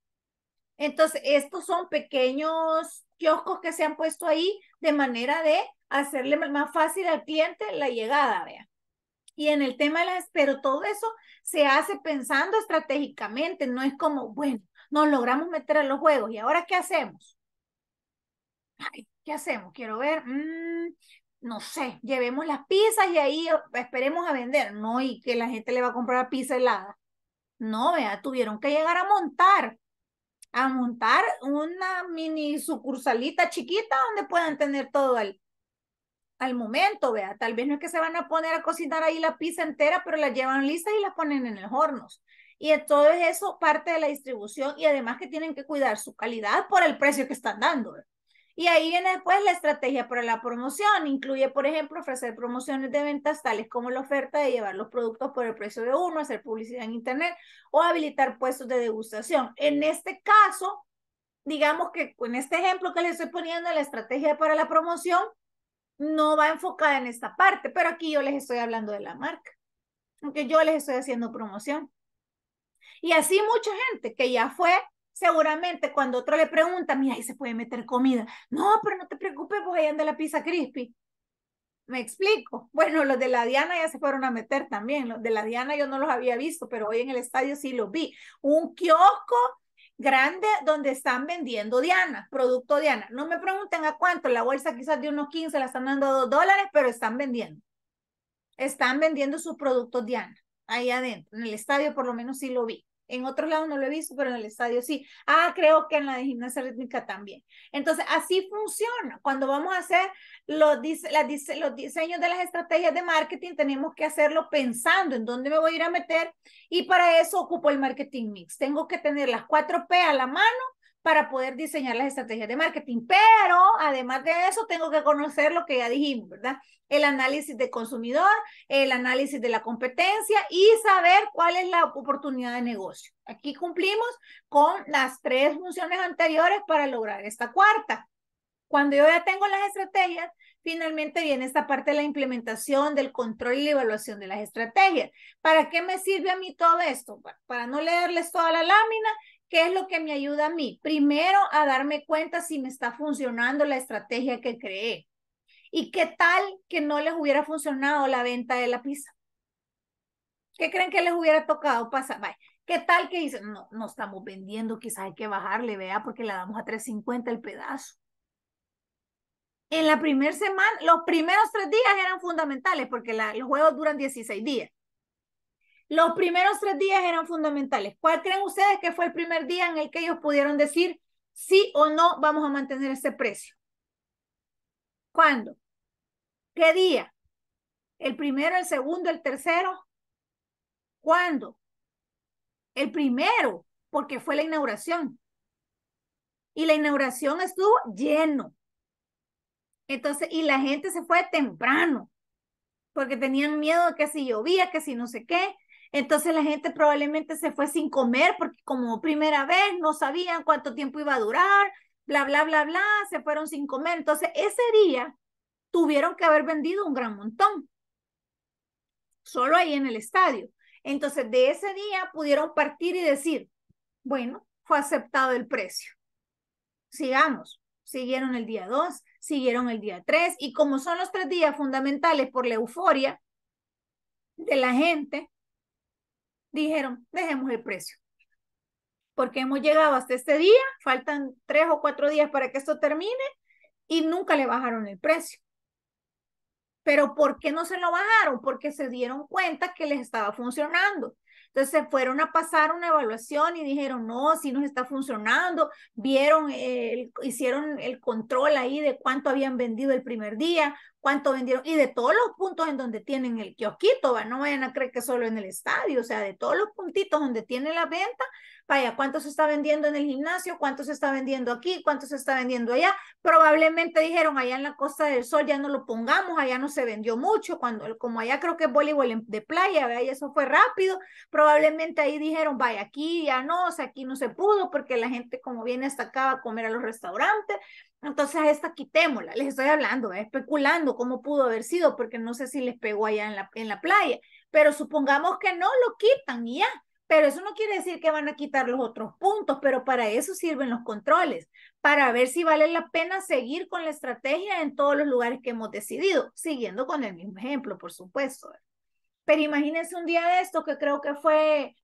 Entonces, estos son pequeños kioscos que se han puesto ahí de manera de hacerle más fácil al cliente la llegada, vea. Y en el tema de las, pero todo eso se hace pensando estratégicamente, no es como, bueno, nos logramos meter a los juegos. ¿Y ahora qué hacemos? ¿Qué hacemos? Quiero ver. Mm, no sé, llevemos las pizzas y ahí oh, esperemos a vender. No, y que la gente le va a comprar pizza helada. No, vea, tuvieron que llegar a montar, a montar una mini sucursalita chiquita donde puedan tener todo al, al momento, vea. Tal vez no es que se van a poner a cocinar ahí la pizza entera, pero la llevan lista y las ponen en los hornos. Y todo eso parte de la distribución y además que tienen que cuidar su calidad por el precio que están dando. Y ahí viene después la estrategia para la promoción. Incluye, por ejemplo, ofrecer promociones de ventas tales como la oferta de llevar los productos por el precio de uno, hacer publicidad en Internet o habilitar puestos de degustación. En este caso, digamos que en este ejemplo que les estoy poniendo, la estrategia para la promoción no va enfocada en esta parte, pero aquí yo les estoy hablando de la marca, aunque yo les estoy haciendo promoción. Y así mucha gente que ya fue, seguramente cuando otro le pregunta, mira, ahí se puede meter comida. No, pero no te preocupes, pues ahí anda la pizza crispy. Me explico. Bueno, los de la Diana ya se fueron a meter también. Los de la Diana yo no los había visto, pero hoy en el estadio sí los vi. Un kiosco grande donde están vendiendo Diana, producto Diana. No me pregunten a cuánto, la bolsa quizás de unos 15 la están dando a 2 dólares, pero están vendiendo. Están vendiendo sus productos Diana, ahí adentro. En el estadio por lo menos sí lo vi. En otros lados no lo he visto, pero en el estadio sí. Ah, creo que en la de gimnasia rítmica también. Entonces, así funciona. Cuando vamos a hacer los, los diseños de las estrategias de marketing, tenemos que hacerlo pensando en dónde me voy a ir a meter y para eso ocupo el marketing mix. Tengo que tener las cuatro P a la mano para poder diseñar las estrategias de marketing. Pero además de eso, tengo que conocer lo que ya dijimos, ¿verdad? El análisis de consumidor, el análisis de la competencia y saber cuál es la oportunidad de negocio. Aquí cumplimos con las tres funciones anteriores para lograr esta cuarta. Cuando yo ya tengo las estrategias, finalmente viene esta parte de la implementación, del control y la evaluación de las estrategias. ¿Para qué me sirve a mí todo esto? Para no leerles toda la lámina, ¿Qué es lo que me ayuda a mí? Primero a darme cuenta si me está funcionando la estrategia que creé. ¿Y qué tal que no les hubiera funcionado la venta de la pizza? ¿Qué creen que les hubiera tocado pasar? ¿qué tal que dicen, no, no estamos vendiendo, quizás hay que bajarle, vea, porque la damos a 3.50 el pedazo? En la primera semana, los primeros tres días eran fundamentales porque la, los juegos duran 16 días. Los primeros tres días eran fundamentales. ¿Cuál creen ustedes que fue el primer día en el que ellos pudieron decir sí o no vamos a mantener ese precio? ¿Cuándo? ¿Qué día? ¿El primero, el segundo, el tercero? ¿Cuándo? El primero, porque fue la inauguración. Y la inauguración estuvo lleno. Entonces, y la gente se fue temprano, porque tenían miedo de que si llovía, que si no sé qué, entonces la gente probablemente se fue sin comer porque como primera vez no sabían cuánto tiempo iba a durar, bla, bla, bla, bla, se fueron sin comer. Entonces ese día tuvieron que haber vendido un gran montón, solo ahí en el estadio. Entonces de ese día pudieron partir y decir, bueno, fue aceptado el precio. Sigamos. Siguieron el día 2, siguieron el día 3 y como son los tres días fundamentales por la euforia de la gente, dijeron, dejemos el precio. Porque hemos llegado hasta este día, faltan tres o cuatro días para que esto termine y nunca le bajaron el precio. Pero ¿por qué no se lo bajaron? Porque se dieron cuenta que les estaba funcionando. Entonces se fueron a pasar una evaluación y dijeron, no, si nos está funcionando, vieron, el, hicieron el control ahí de cuánto habían vendido el primer día, cuánto vendieron y de todos los puntos en donde tienen el kiosquito, no vayan a creer que solo en el estadio, o sea, de todos los puntitos donde tiene la venta, vaya, cuánto se está vendiendo en el gimnasio, cuánto se está vendiendo aquí, cuánto se está vendiendo allá. Probablemente dijeron allá en la Costa del Sol ya no lo pongamos, allá no se vendió mucho, cuando como allá creo que es voleibol de playa, eso fue rápido, probablemente ahí dijeron, vaya, aquí ya no, o sea, aquí no se pudo porque la gente como viene hasta acá a comer a los restaurantes. Entonces esta quitémosla, les estoy hablando, eh, especulando cómo pudo haber sido, porque no sé si les pegó allá en la, en la playa, pero supongamos que no, lo quitan y ya. Pero eso no quiere decir que van a quitar los otros puntos, pero para eso sirven los controles, para ver si vale la pena seguir con la estrategia en todos los lugares que hemos decidido, siguiendo con el mismo ejemplo, por supuesto. Pero imagínense un día de esto que creo que fue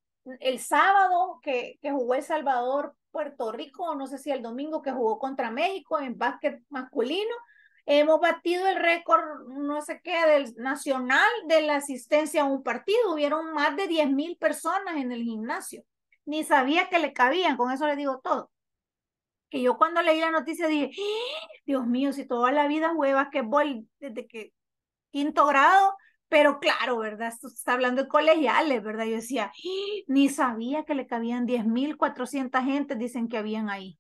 el sábado que, que jugó El Salvador, Puerto Rico, no sé si el domingo que jugó contra México en básquet masculino, hemos batido el récord, no sé qué, del nacional de la asistencia a un partido. Hubieron más de 10 mil personas en el gimnasio. Ni sabía que le cabían, con eso le digo todo. Que yo cuando leí la noticia dije, ¡Ah! Dios mío, si toda la vida que voy desde que quinto grado pero claro, ¿verdad? Esto está hablando de colegiales, ¿verdad? Yo decía, ¡Ah! ni sabía que le cabían 10.400 gentes, dicen que habían ahí.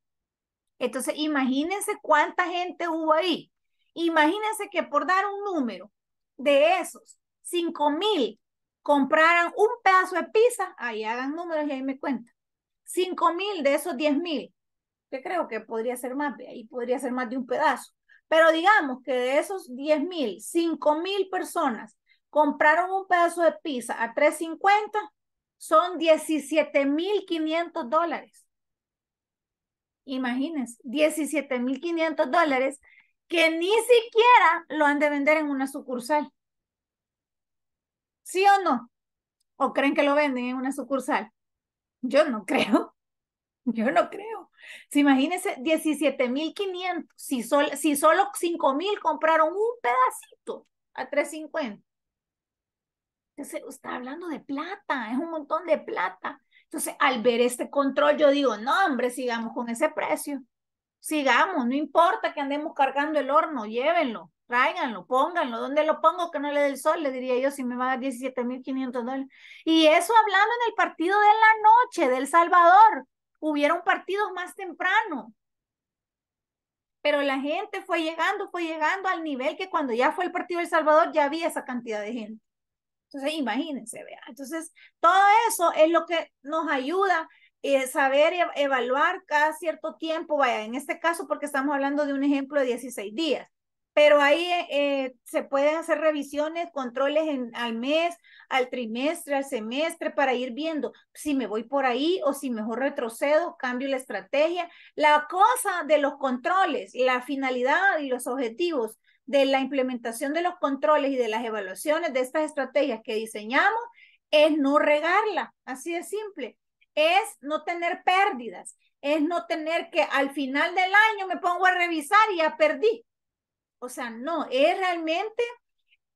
Entonces, imagínense cuánta gente hubo ahí. Imagínense que por dar un número de esos, 5.000 compraran un pedazo de pizza, ahí hagan números y ahí me cuentan. 5.000 de esos 10.000, que creo que podría ser más, ahí podría ser más de un pedazo. Pero digamos que de esos 10.000, 5.000 personas compraron un pedazo de pizza a 3.50, son 17.500 dólares. Imagínense, 17.500 dólares que ni siquiera lo han de vender en una sucursal. ¿Sí o no? ¿O creen que lo venden en una sucursal? Yo no creo. Yo no creo. Si imagínense, 17.500, si, si solo 5.000 compraron un pedacito a 3.50. Entonces, está hablando de plata, es un montón de plata. Entonces, al ver este control, yo digo, no, hombre, sigamos con ese precio. Sigamos, no importa que andemos cargando el horno, llévenlo, tráiganlo, pónganlo. ¿Dónde lo pongo que no le dé el sol? Le diría yo, si me va a dar 17.500 dólares. Y eso hablando en el partido de la noche del Salvador. Hubieron partidos más temprano. Pero la gente fue llegando, fue llegando al nivel que cuando ya fue el partido del Salvador ya había esa cantidad de gente. Entonces, imagínense, vea. Entonces, todo eso es lo que nos ayuda eh, saber e-, evaluar cada cierto tiempo, vaya, en este caso porque estamos hablando de un ejemplo de 16 días, pero ahí eh, se pueden hacer revisiones, controles en, al mes, al trimestre, al semestre, para ir viendo si me voy por ahí o si mejor retrocedo, cambio la estrategia. La cosa de los controles, la finalidad y los objetivos de la implementación de los controles y de las evaluaciones de estas estrategias que diseñamos es no regarla, así de simple, es no tener pérdidas, es no tener que al final del año me pongo a revisar y ya perdí. O sea, no, es realmente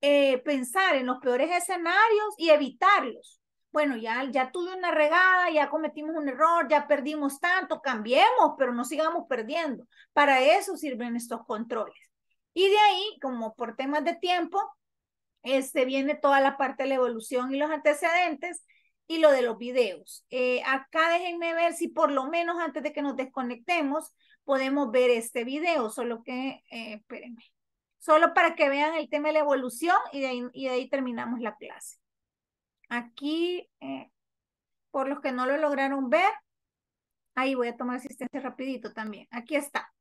eh, pensar en los peores escenarios y evitarlos. Bueno, ya, ya tuve una regada, ya cometimos un error, ya perdimos tanto, cambiemos, pero no sigamos perdiendo. Para eso sirven estos controles. Y de ahí, como por temas de tiempo, este, viene toda la parte de la evolución y los antecedentes y lo de los videos. Eh, acá déjenme ver si por lo menos antes de que nos desconectemos podemos ver este video, solo que, eh, espérenme, solo para que vean el tema de la evolución y de ahí, terminamos la clase. Aquí, eh, por los que no lo lograron ver, ahí voy a tomar asistencia rapidito también. Aquí está.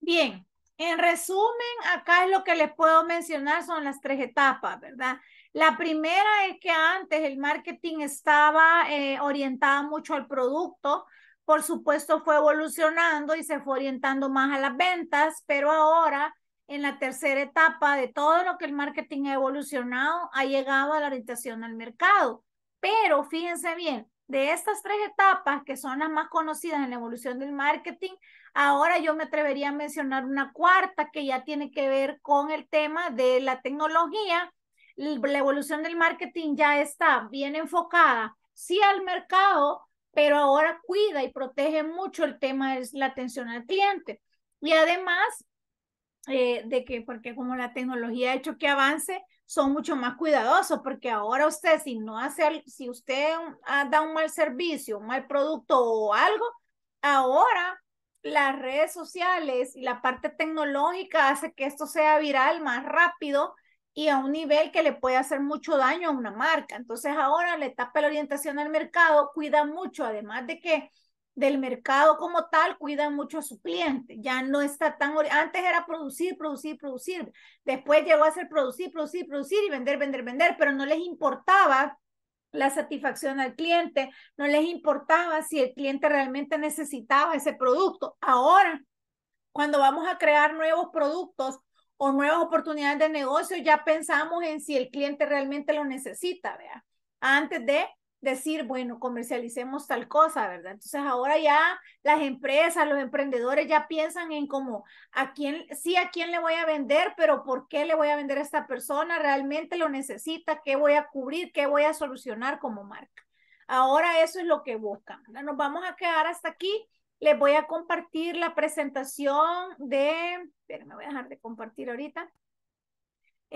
Bien, en resumen, acá es lo que les puedo mencionar, son las tres etapas, ¿verdad? La primera es que antes el marketing estaba eh, orientado mucho al producto, por supuesto fue evolucionando y se fue orientando más a las ventas, pero ahora en la tercera etapa de todo lo que el marketing ha evolucionado, ha llegado a la orientación al mercado. Pero fíjense bien, de estas tres etapas, que son las más conocidas en la evolución del marketing, ahora yo me atrevería a mencionar una cuarta que ya tiene que ver con el tema de la tecnología. La evolución del marketing ya está bien enfocada, sí al mercado, pero ahora cuida y protege mucho el tema de la atención al cliente. Y además eh, de que, porque como la tecnología ha hecho que avance, son mucho más cuidadosos porque ahora usted si no hace, si usted da un mal servicio, un mal producto o algo, ahora las redes sociales y la parte tecnológica hace que esto sea viral más rápido y a un nivel que le puede hacer mucho daño a una marca. Entonces ahora la etapa de la orientación al mercado cuida mucho, además de que del mercado como tal cuidan mucho a su cliente. Ya no está tan... Antes era producir, producir, producir. Después llegó a ser producir, producir, producir y vender, vender, vender, pero no les importaba la satisfacción al cliente, no les importaba si el cliente realmente necesitaba ese producto. Ahora, cuando vamos a crear nuevos productos o nuevas oportunidades de negocio, ya pensamos en si el cliente realmente lo necesita, vea. Antes de decir, bueno, comercialicemos tal cosa, ¿verdad? Entonces ahora ya las empresas, los emprendedores ya piensan en cómo, a quién, sí, a quién le voy a vender, pero ¿por qué le voy a vender a esta persona? ¿Realmente lo necesita? ¿Qué voy a cubrir? ¿Qué voy a solucionar como marca? Ahora eso es lo que buscan. Nos vamos a quedar hasta aquí. Les voy a compartir la presentación de, pero me voy a dejar de compartir ahorita.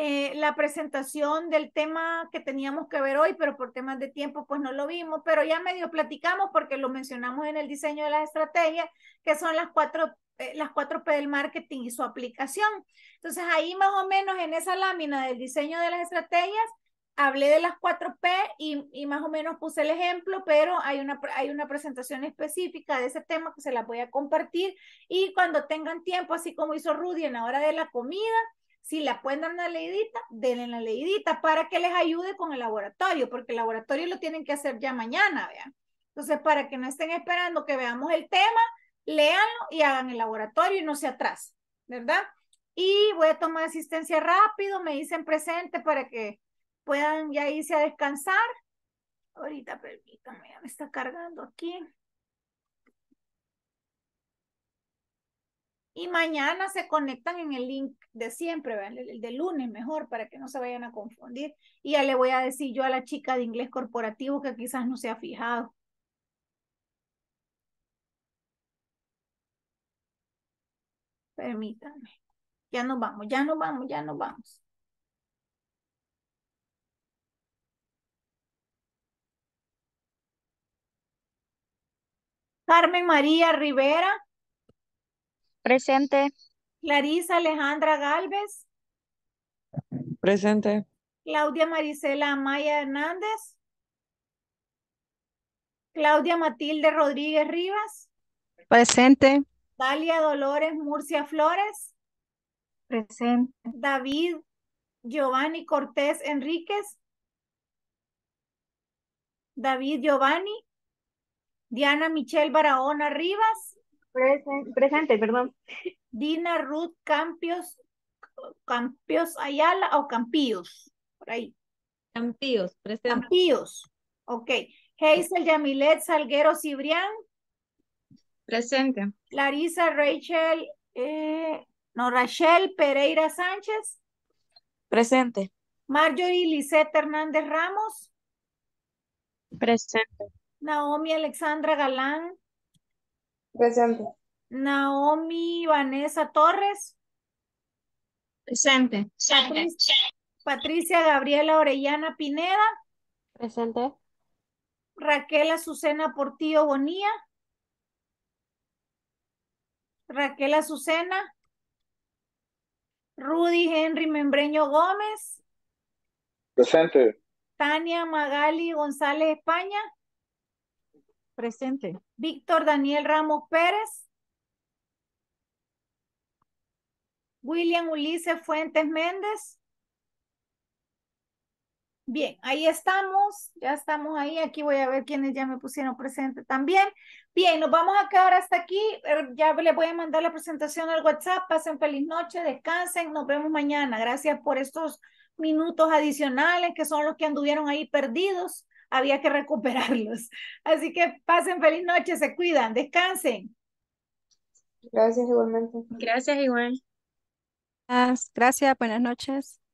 Eh, la presentación del tema que teníamos que ver hoy, pero por temas de tiempo pues no lo vimos, pero ya medio platicamos porque lo mencionamos en el diseño de las estrategias, que son las cuatro eh, las cuatro P del marketing y su aplicación. Entonces ahí más o menos en esa lámina del diseño de las estrategias hablé de las cuatro p y, y, más o menos puse el ejemplo, pero hay una, hay una presentación específica de ese tema que se la voy a compartir y cuando tengan tiempo, así como hizo Rudy en la hora de la comida, si la pueden dar una leidita, denle la leidita para que les ayude con el laboratorio, porque el laboratorio lo tienen que hacer ya mañana, vean. Entonces, para que no estén esperando que veamos el tema, leanlo y hagan el laboratorio y no se atrasen, ¿verdad? Y voy a tomar asistencia rápido, me dicen presente para que puedan ya irse a descansar. Ahorita, permítanme, ya me está cargando aquí. y mañana se conectan en el link de siempre, el de lunes mejor, para que no se vayan a confundir. Y ya le voy a decir yo a la chica de inglés corporativo que quizás no se ha fijado. Permítanme. Ya nos vamos, ya nos vamos, ya nos vamos. Carmen María Rivera. Presente. Clarisa Alejandra Galvez. Presente. Claudia Marisela Amaya Hernández. Claudia Matilde Rodríguez Rivas. Presente. Dalia Dolores Murcia Flores. Presente. David Giovanni Cortés Enríquez. David Giovanni. Diana Michelle Barahona Rivas presente, perdón. Dina Ruth Campios, Campios Ayala o Campíos. por ahí. Campíos, presente. Campíos. ok. Hazel Yamilet Salguero Cibrián. Presente. Larisa Rachel, eh, no, Rachel Pereira Sánchez. Presente. Marjorie Lisette Hernández Ramos. Presente. Naomi Alexandra Galán. Presente. Naomi Vanessa Torres. Presente. Patricia, Gabriela Orellana Pineda. Presente. Raquel Azucena Portillo Bonía. Raquel Azucena. Rudy Henry Membreño Gómez. Presente. Tania Magali González España. Presente. Víctor Daniel Ramos Pérez. William Ulises Fuentes Méndez. Bien, ahí estamos, ya estamos ahí. Aquí voy a ver quiénes ya me pusieron presente también. Bien, nos vamos a quedar hasta aquí. Er, ya les voy a mandar la presentación al WhatsApp. Pasen feliz noche, descansen, nos vemos mañana. Gracias por estos minutos adicionales que son los que anduvieron ahí perdidos había que recuperarlos. Así que pasen feliz noche, se cuidan, descansen. Gracias igualmente. Gracias igual. Gracias, buenas noches.